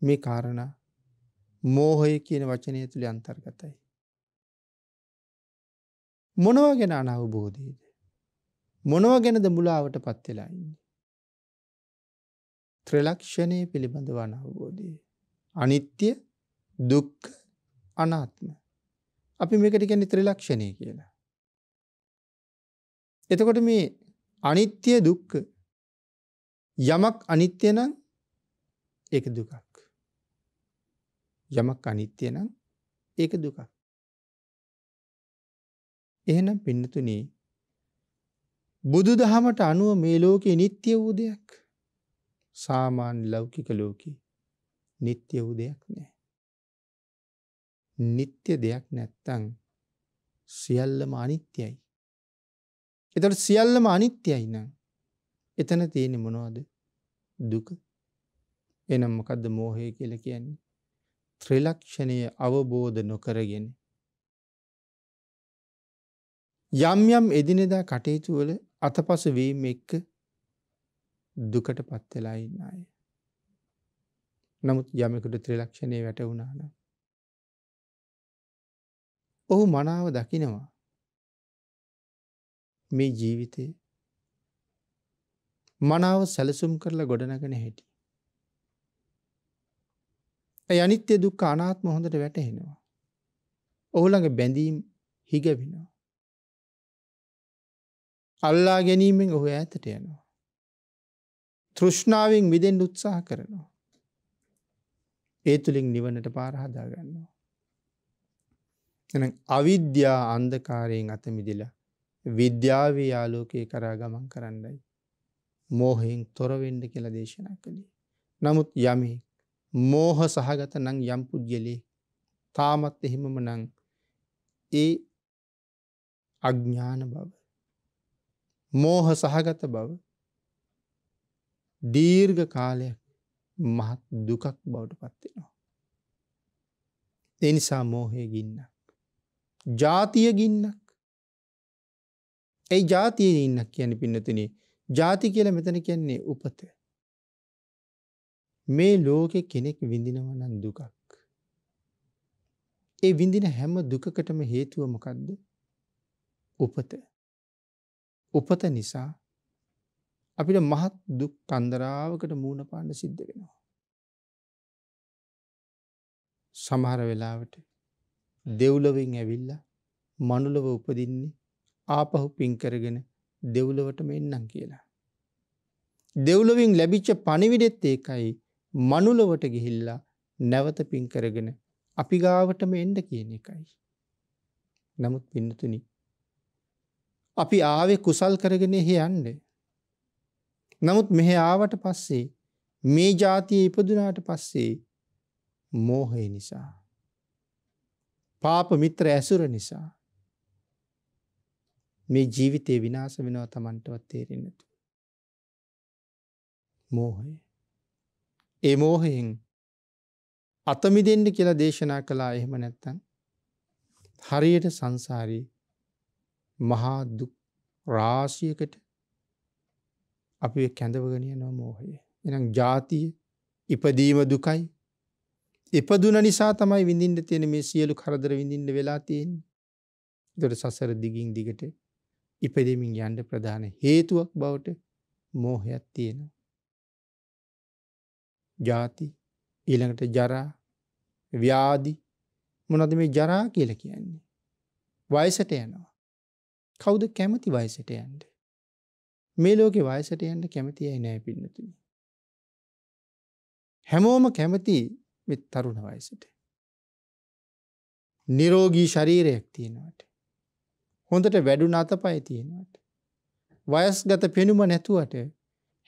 Speaker 2: මේ කාරණ මෝහය කියන වචනය තුළි අන්තර්ගතයි. මොනව ගැන අනවබෝධීද. මොනව ගැනද මුලාවට පත්වෙලායින්න. ත්‍රලක්ෂණය පිළිබඳව අනවබෝධය. අනිත්‍ය දුක් අනාත්ම. අපි මේකට ගැන ත්‍රිලක්ෂණය කියලා. එතකොට මේ අනිත්‍ය දුක්ක යමක් අනිත්‍ය නම් ඒක දුකක්. යමක් අනිත්‍ය නම් ඒක දුකක්. එහෙනම් පින්නතුනේ බුදු දහමට අනුව මේ ලෝකෙ නිත්‍ය වූ දෙයක් සාමාන්‍ය ලෞකික ලෝකෙ නිත්‍ය වූ දෙයක් නෑ. නිත්‍ය දෙයක් නැත්තං සියල්ලම අනිත්‍යයි. එතට සියල්ලම අනිත්‍යයි නම් එතන තියෙන මොනවාද දුක එනම්මකදද මෝහය කියල කියන්නේ. ත්‍රලක්ෂණය අවබෝධ නොකරගෙන. යම් යම් එදිනෙදා කටයුතුවල අතපසවීම එක්ක දුකට පත්වෙලායින්න අය. නමුත් යමෙකුට ත්‍රලක්ෂණය වැටවුණාන. ඔහු මනාව දකිනවා. මේ ජීවිතය මනාව සැලසුම් කරලා ගොඩනගෙන හැටි. ඇ අනිත්‍ය දුක් අනාත්ම හොඳට වැටහෙනවා. ඔහුළඟ බැඳීම් හිගවෙනවා. අල්ලා ගැනීමෙන් ඔහු ඇතට යනවා. තෘෂ්ණාවෙන් විදෙන් උත්සාහ කරනවා. ඒ තුළින් නිවනට පාරහදා ගන්නවා. අවිද්‍යා අන්දකාරයෙන් අතමිදිලා විද්‍යාවේ යාලෝකයේ කරා ගමන් කරන්නයි. මෝහෙන් තොරවෙන්ඩ කියලා දේශනා කළේ. නමුත් යමෙක් මෝහ සහගත නං යම් පුද්ගලේ තාමත් එහෙමම නං ඒ අඥ්ඥාන බව. මෝහ සහගත බව දීර්ඝ කාලයක් මහත් දුකක් බවට පත්වෙනවා. එනිසා මෝහය ගින්නා. ජාතිය ගින්නක්. ඒ ජාතිය ඉන්නක් කියන පින්නතුන ජාති කියල මෙතන කියන්නේ උපත. මේ ලෝකෙ කෙනෙක් විඳිනවනන් දුකක්. ඒ විඳින හැම දුකකටම හේතුව මොකක්ද උපත. උපත නිසා අපිට මහත් දුක් කන්දරාවකට මූුණ පාන්න සිද්ධ වෙනවා. සමහර වෙලාවට දෙව්ලොවෙන් ඇවිල්ලා මනුලව උපදින්නේ ආපහු පින්කරගෙන දෙව්ලොවටම එන්නම් කියලා. දෙව්ලොවින් ලැබිච්ච පණිවිඩෙත් ඒකයි මනුලොවට ගිහිල්ලා නැවත පින්කරගෙන අපි ගාවටම එන්ඩ කියන එකයි. නමුත් පින්නතුනි. අපි ආවේ කුසල් කරගෙන එහි යන්ඩ. නමුත් මෙහෙ ආවට පස්සේ මේ ජාතිය ඉපදුනාට පස්සේ මෝහය නිසා. පාප මිත්‍ර ඇසුර නිසා මේ ජීවිතය විනාස වෙනවා තමන්ටවත් තේරෙන්නතු. මෝහය. ඒ මෝහයෙන් අතමිදෙන්ට කියලා දේශනා කලා එහෙම නැත්තන්. හරියට සංසාරී මහා රාශියකට අපි කැඳවගනිය නො මෝහය. එනම් ජාතිය ඉපදීම දුකයි එපදුන නිසා තමයි විඳින්න තියෙන මේ සියලු කරදර විඳින්න වෙලා තියෙන්නේ. ඒතර සසර දිගින් දිගට ඉපදෙමින් යන්න ප්‍රධාන හේතුවක් බවට මෝහයක් තියෙනවා. ජාති ඊළඟට ජරා ව්‍යාධි මොනද මේ ජරා කියලා කියන්නේ. වයසට යනවා. කවුද කැමති වයසට යන්න. මේ ලෝකෙ වයසට යන්න කැමති ඇයි නෑ පින්නතුනි. හැමෝම කැමති මෙ තරුණ වයසට. නිරෝගී ශරීරයක් තියෙනවට. හොඳට වැඩු නත පය තියෙනවට. වයස්ගත පෙනුම නැතුවට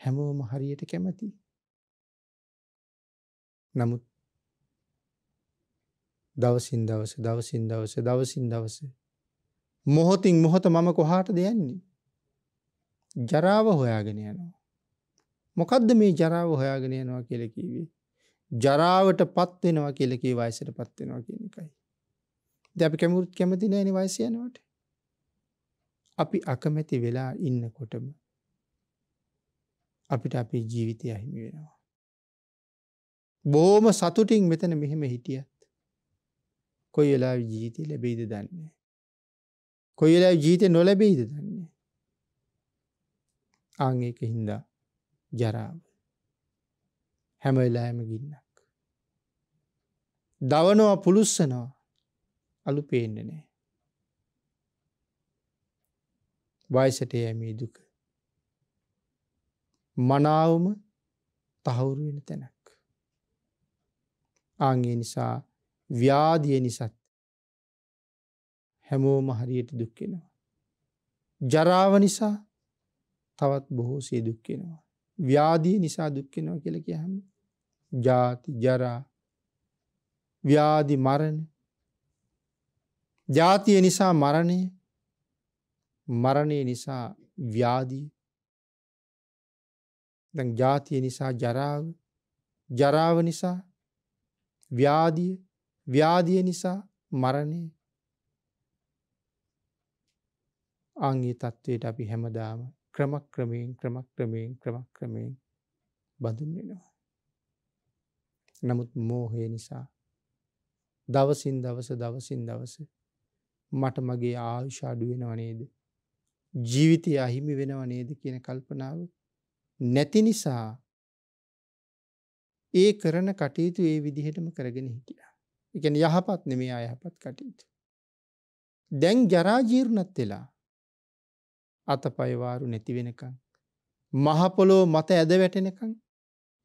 Speaker 2: හැමෝම හරියට කැමති. නමුත් දවසින් දවස දවසින් දවස දවසින් දවස මොහොතින් මොහොත මම කොහාට දෙයන්නේ. ජරාව හොයාගෙන යනවා. මොකදද මේ ජරාව හොයාගෙන යනවා කියලකිවේ. ජරාවට පත්වෙනවා කියලකේ වයසට පත්වෙනවා කියන එකයි. ද අපි කැමුරුත් කැමති නෑන වයසයනවට. අපි අකමැති වෙලා ඉන්න කොටම අපිට අපේ ජීවිතය අහිමි වෙනවා. බෝම සතුටින් මෙතන මෙහෙම හිටියත්. කොයි වෙලා ජීවිතය ලැබෙයිද දන්නේ. කොයි වෙලා ජීවිතය නොලැබෙයිද දන්නේ. ආංඒක හින්දා ජරාව. හැමවෙලාෑම ගින්නක්. දවනවා පුළුස්සනවා අලු පේන්නනෑ. වයිසට යැමේ දුක. මනාවම තහවුරු වෙන තැනක්. ආගේ නිසා ව්‍යාධිය නිසත් හැමෝම හරියට දුක්කෙනවා. ජරාව නිසා තවත් බොහෝ සේ දුක්කෙනවා. ව්‍යාදී නිසා දුක්කෙනවා කියල කියහම ජාති ජරා ව්‍යාදි මරණ ජාතිය නිසා මරණය මරණය නිසා ව්‍යාදී දැන් ජාතිය නිසා ජරාව ජරාව නිසා ව්‍යාදිය ව්‍යාදිය නිසා මරණය අංගේ තත්ත්වයට අපි හැමදාම ක්‍රමක්‍රමයෙන් ක්‍රමක්‍රමයෙන් ක්‍රමක්‍රමයෙන් බඳුන් වෙනවා. නමුත් මෝහය නිසා දවසින් දවස දවසින් දවස මට මගේ ආයුෂ අඩුවෙනව නේද. ජීවිතය අහිමි වෙනව නේද කියන කල්පනාව නැති නිසා ඒ කරන කටයුතු ඒ විදිහටම කරගෙන හිටිය. එකන යහපත් නෙමේ අයහපත් කටයුතු. දැන් ජරාජීර්ණත් වෙලා අතපයවාරු නැති වෙනකං. මහපොලෝ මත ඇද වැටෙනකං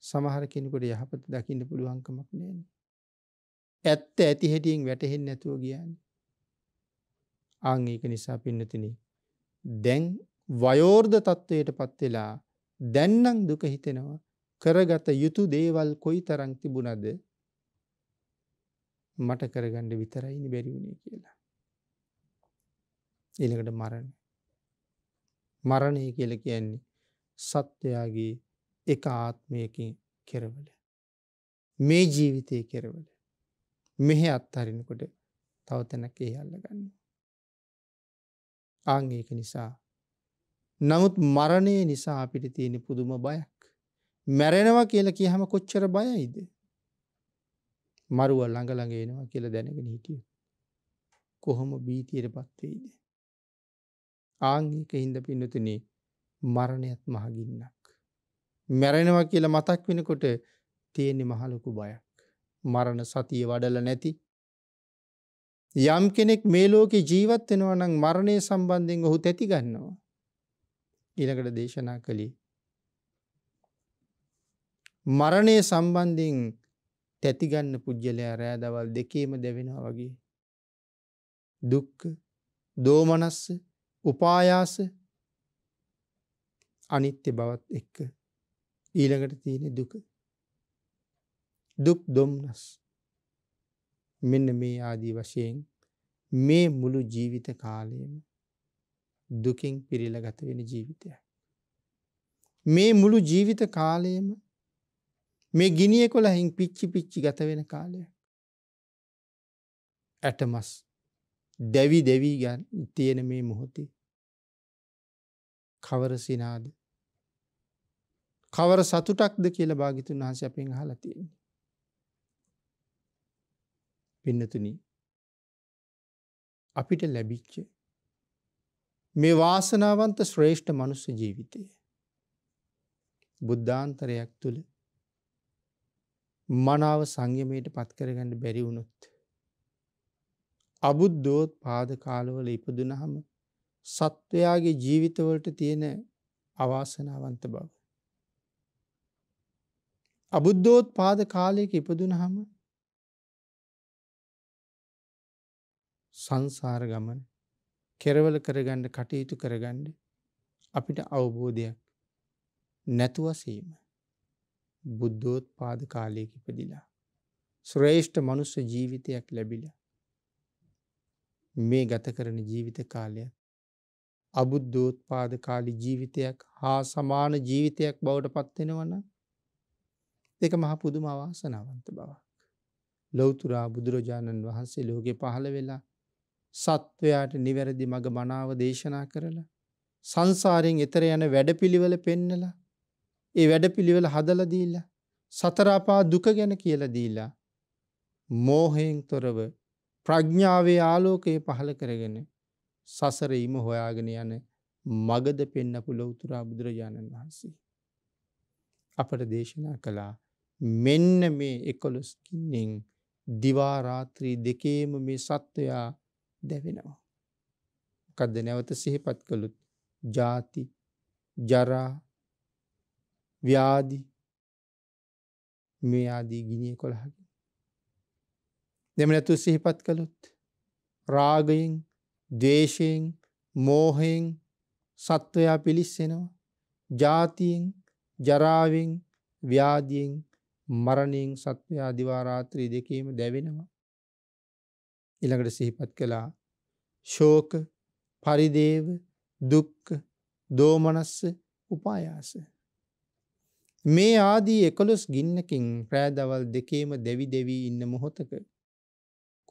Speaker 2: සමහර කෙනෙකුට යහපත දකින්න පුළුවන්කමක් නෑන. ඇත්ත ඇති හැටියෙන් වැටහෙන් නැතුව කියන්න. අං ඒක නිසා පින්නතින. දැන් වයෝර්ධ තත්ත්වයට පත්වෙලා දැන්නම් දුක හිතෙනවා කරගත යුතු දේවල් කොයි තරං තිබුණද මට කරගණ්ඩ විතරයිනි බැරිවුණේ කියලා. එළකට මරණ. මරණය කියල කියන්නේ සත්‍යයාගේ එක ආත්මයකින් කෙරවල. මේ ජීවිතය කෙරවල. මෙහෙ අත්හරිනකොට තවතැනක ඒ අල්ලගන්න. ආංගේක නිසා. නමුත් මරණය නිසා අපිට තියෙන පුදුම බයක්. මැරෙනවා කියල කිය හම කොච්චර බයයිද. මරුව ළඟළඟේනවා කියල දැනගෙන හිටිය. කොහොම බීතියට පත්වෙයිදේ. ආංගික හින්ද පින්නතුනේ මරණයත් මහගින්නක්. මැරෙනවා කියල මතක් වෙනකොට තියෙන්නේ මහලොකු බයක්. මරණ සතිය වඩල නැති. යම් කෙනෙක් මේ ලෝකෙ ජීවත් වෙනවා නම් මරණය සම්බන්ධයෙන් ඔහු තැති ගන්නවා. ඊළඟට දේශනා කළේ. මරණය සම්බන්ධයෙන් තැතිගන්න පුද්ගලයා රෑදවල් දෙකේම දෙවෙනවා වගේ. දුක්ක දෝමනස්ස උපායාස අනිත්‍ය බවත් එක්ක ඊළඟට තියෙන දුක දුක් දොම්නස් මෙන්න මේ ආදී වශයෙන් මේ මුළු ජීවිත කාලයම දුකින් පිරිල ගත වෙන ජීවිතය. මේ මුළු ජීවිත කාලයම මේ ගිනිය කොළ හින් පිච්චි පිච්චි ගත වෙන කාලයක්. ඇටමස් දැවි දෙවී ගන් තියෙන මේ මොහොතේ කවර සිනාද. කවර සතුටක්ද කියල භාගිතුන් වහස අපෙන් හලතියෙන්නේ. පින්නතුන අපිට ලැබිච්ච මේ වාසනාවන්ත ශ්‍රේෂ්ඨ මනුස්ස ජීවිතය. බුද්ධාන්තරයක් තුළ මනාව සංයමයට පත්කරගන්න බැරි වුණොත්. අබුද්ධෝත් පාද කාලවල ඉපදුනහම සත්වයාගේ ජීවිතවලට තියෙන අවාසනාවන්ත බව. අබුද්ධෝත් පාද කාලයක ඉපදුන හම සංසාර ගමන කෙරවල කරගණ්ඩ කටයුතු කරගණ්ඩ අපිට අවබෝධයක් නැතුවසීම බුද්ධෝත් පාද කාලයක ඉපදිලා. ශ්‍රේෂ්ඨ මනුස්ස ජීවිතයක් ලැබිලා මේ ගත කරන ජීවිත කාලයක් අබුද්ධෝත් පාදකාලි ජීවිතයක් හා සමාන ජීවිතයක් බවට පත්වෙනවන දෙක මහ පුදුම අවාසනාවන්ත බවක්. ලොවතුරා බුදුරජාණන් වහන්සේ ලෝකෙ පහළ වෙලා සත්වයාට නිවැරදි මඟ මනාව දේශනා කරලා සංසාරයෙන් එතර යන වැඩපිළිවෙල පෙන්නලා ඒ වැඩපිළිවෙල හදලදීල්ලා සතරාපා දුක ගැන කියලදීලා මෝහයෙන් තොරව ප්‍රඥ්ඥාවේ ආලෝකයේ පහළ කරගෙන සසරීම හොයාගෙන යන මගද පෙන්නපු ලොවතුරා බුදුරජාණන් වහන්සේ. අපට දේශනා කළා මෙන්න මේ එකොලොස්කින්නෙන් දිවාරාත්‍රී දෙකේම මේ සත්වයා දැවෙනවා. කදද නැවත සිහිපත් කළුත් ජාති ජරා ව්‍යාදි මේ ආදී ගිනිය කොළහකි. දෙමනැතු සිහිපත් කළොත් රාගයෙන් දවේශයෙන් මෝහයෙන් සත්වයා පිලිස්සෙනවා ජාතියෙන් ජරාවෙන් ව්‍යාදියෙන් මරණයෙන් සත්වයා දිවාරාත්‍රී දෙකීම දැවෙනවා. ඉළඟට සිහිපත් කළා ශෝක පරිදේව දුක්ක දෝමනස්ස උපායාස. මේ ආදී එකොළොස් ගින්නකින් ප්‍රෑදවල් දෙකේම දෙවි දෙවී ඉන්න මොහොතක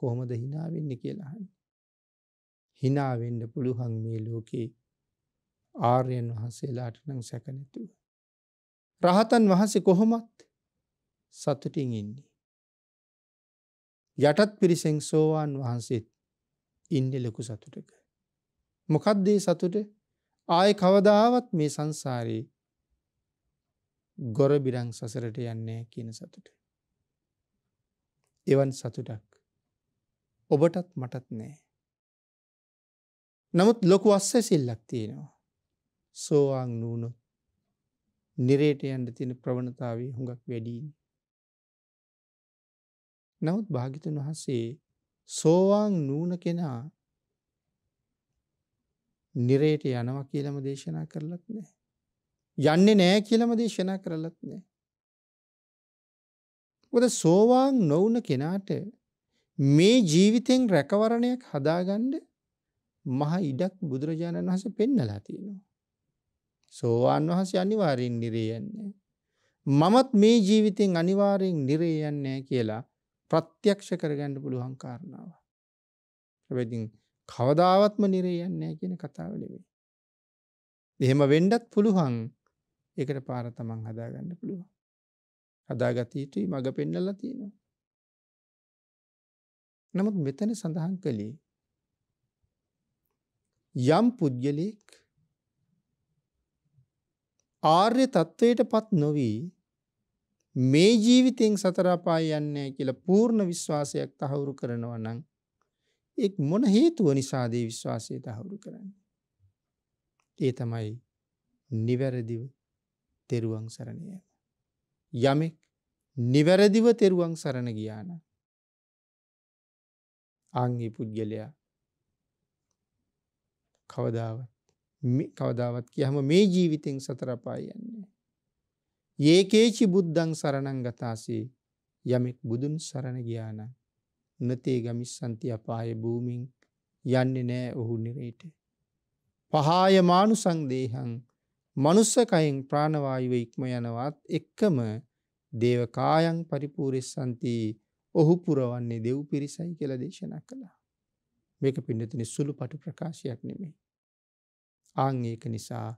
Speaker 2: කොහොමද හිනාවෙන්න කියලාහන්න. හිනාවෙන්ඩ පුළුහන් මේ ලෝකයේ ආර්යන් වහන්සේලාට නං සැකනැතුව. රහතන් වහන්සේ කොහොමත් සතුටින් ඉන්නේ. යටත් පිරිසෙන් සෝවාන් වහන්සේත් ඉන්න ලොකු සතුටක. මොකද්දේ සතුට ආය කවදාවත් මේ සංසාරයේ ගොර බිරං සසරට යන්නේ කියන සතුට. එවන් සතුටක් ඔබටත් මටත් නෑ. නමුත් ලොකු අස්සැසිල්ලක් තියෙනවා. සෝවාන් නූනොත් නිරේට යන්ට තියෙන ප්‍රවණතාවේ හුඟක් වැඩීන්. නවත් භාගිතන් වහන්සේ සෝවාන් නූන කෙනා නිරේට යනවා කියලම දේශනා කරලත් නෑ. යන්නේ නෑ කියලම දේශනා කරලත් නෑ. ොද සෝවාන් නොවන කෙනාට මේ ජීවිතෙන් රැකවරණයක් හදාගණ්ඩ මහ ඉඩක් බුදුරජාණන් වහස පෙන්නලා තියෙනවා. සෝවාන් වහස අනිවාරයෙන් නිරේයන්නේ. මමත් මේ ජීවිතෙන් අනිවාරයෙන් නිරේයන්නේ කියලා ප්‍රත්‍යක්ෂ කරගන්න පුළුවන් කාරණාව. වැදිින් කවදාවත්ම නිරේයන්නේ කියන කතාව නෙවෙයි. එහෙම වෙන්ඩත් පුළුවන් එකට පාර තමන් හදාගන්න පුළුවන්. හදාගතීටයි මඟ පෙන්නල තියෙනවා. නමුත් මෙතන සඳහන් කළේ යම් පුද්ගලෙක් ආර්ය තත්ත්වයට පත් නොවී මේ ජීවිතයෙන් සතරාපාය යන්නේ කියලා පූර්ණ විශ්වාසයක් තහවුරු කරනවා නම් එක් මොන හේතුව නිසාද ඒ විශ්වාසය තහවුරු කරන්නේ? ඒ තමයි නිවැරදිව තෙරුවන් සරණ යෑම. යමෙක් නිවැරදිව තෙරුවන් සරණ ගියානම් ආන්ගේ පුද්ගලයා කවදාවත් කවදාවත් කියහම මේ ජීවිතෙන් සතරපායන්නේ. ඒකේචි බුද්ධං සරණං ගතාසේ යමෙක් බුදුන් සරණ ගියාන නතේ ගමිස් සන්ති අපාය භූමින් යන්න නෑ ඔහු නිරේට. පහාය මානු සංදේහං මනුස්සකයින් ප්‍රාණවායුව ඉක්ම යනවත් එක්කම දේවකායන් පරිපූරෙස්සන්ති ඔහු පුරවන්නේ දෙව් පිරිසයි කියල දේශනා කළා. මේක පිඩතින සුළු පටු ප්‍රකාශයක් නෙමේ. ආං ඒක නිසා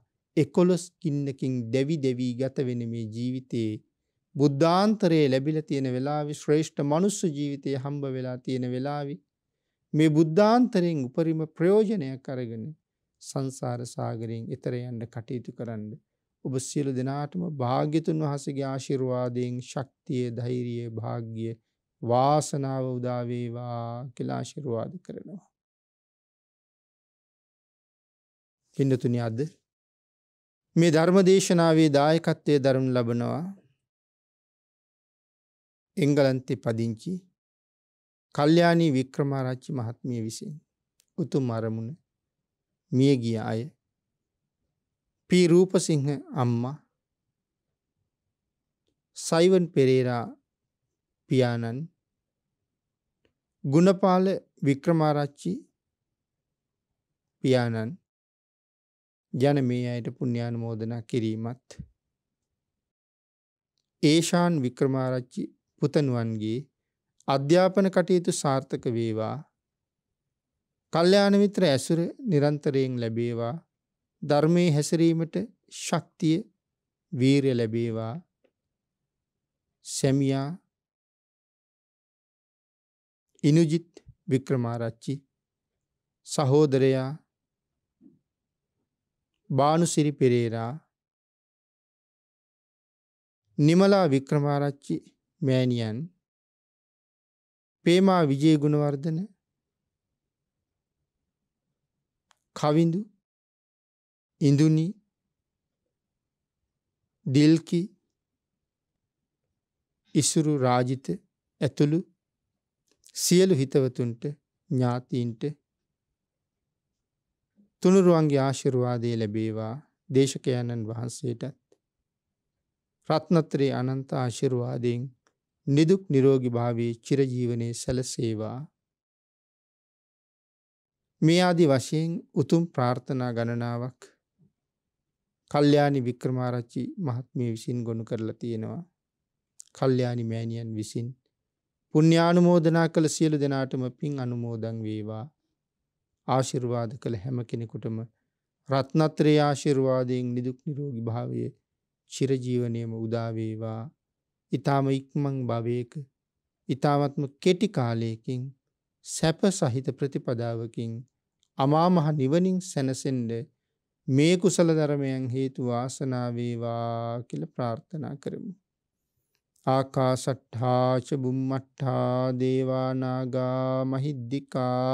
Speaker 2: එකොළොස් කින්නකින් දෙවි දෙවී ගත වෙන මේ ජීවිතේ බුද්ධාන්තරයේ ලැබිලා තියෙන වෙලාවේ ශ්‍රේෂ්ඨ මනුස්ස ජීවිතයේ හම්බ වෙලා තියෙන වෙලාවේ මේ බුද්ධාන්තරයෙන් උපරිම ප්‍රයෝජනයක් අරගෙන සංසාර සාගරයෙන් එතර යන්න කටයුතු කරන්නේ ඔබ සියලු දෙනාටම භාග්‍යතුන් වහසගේ ආශිර්වාදයෙන් ශක්තිය ධෛරිය භාග්‍ය වාසනාව උදාවේවා කියලා ආශිර්වාද කරනවා. පිඩතුනි අද මේ ධර්ම දේශනාවේ දායකත්වය දරනු ලබනවා එංගලන්තේ පදිංචි කල්්‍යයානී වික්‍රමාරච්චි මහත්මිය විසින් උතුම් අරමුණ මිය ගිය අය පී රූපසිංහ අම්මා සයිවන් පෙරේරා පියාණන් ගුණපාල වික්‍රමාරච්චි පියාණන් ජන මේ අයට පුුණ්‍යානුමෝදනා කිරීමත්. ඒෂාන් වික්‍රමාරච්චි පුතනුවන්ගේ අධ්‍යාපන කටයුතු සාර්ථක වේවා කල්්‍යානමිත්‍ර ඇසුර නිරන්තරයෙන් ලැබේවා ධර්මය හැසිරීමට ශක්තිය වීරය ලැබේවා සැමියා ඉනුජිත් වික්‍රමාරච්චි සහෝදරයා බානුසිරි පෙරේරා නිමලා වික්‍රමාරච්චි මෑණියන් පේමා විජේ ගුණවර්ධන කවිඳු ඉඳුනි දිල්කි ඉසුරු රාජිත ඇතුළු සියලු හිතවතුන්ට ඥාතීන්ට තුනුරුවන්ගේ ආශිරවාදය ලැබේවා දේශකයණන් වහන්සේටත්. රත්නත්‍රයේ අනන්ත ආශිරවාදයෙන් නිදුක් නිරෝගි භාවේ චිරජීවනය සැලසේවා. මේ ආදි වශයෙන් උතුම් ප්‍රාර්ථනා ගණනාවක් කල්්‍යයානි වික්‍රමාරච්චි මහත්මය විසින් ගොුණු කරලා තියෙනවා. කල්්‍යයානි මෑණියන් විසින්. පුුණ්‍යානුමෝදනා කළ සියලු දෙනාටම පින් අනුමෝදන් වේවා ආශිර්වාද කළ හැම කෙනෙකුටම රත්නත්‍රයේ ආශිර්වාදයෙන් නිදුක් නිරෝගී භාවය චිරජීවනයම උදාවේවා. ඊ타ම ඉක්මන් භවයක ඊ타මත්ම කෙටි කාලයකින් සැප සහිත ප්‍රතිපදාවකින් අමා මහ නිවනින් සැනසෙන්න මේ කුසල ධර්මයන් හේතු වාසනා වේවා කියලා ප්‍රාර්ථනා කරමු. ආකාසට්ඨා ච බුම්මට්ඨා දේවා නාගා මහිද්దికා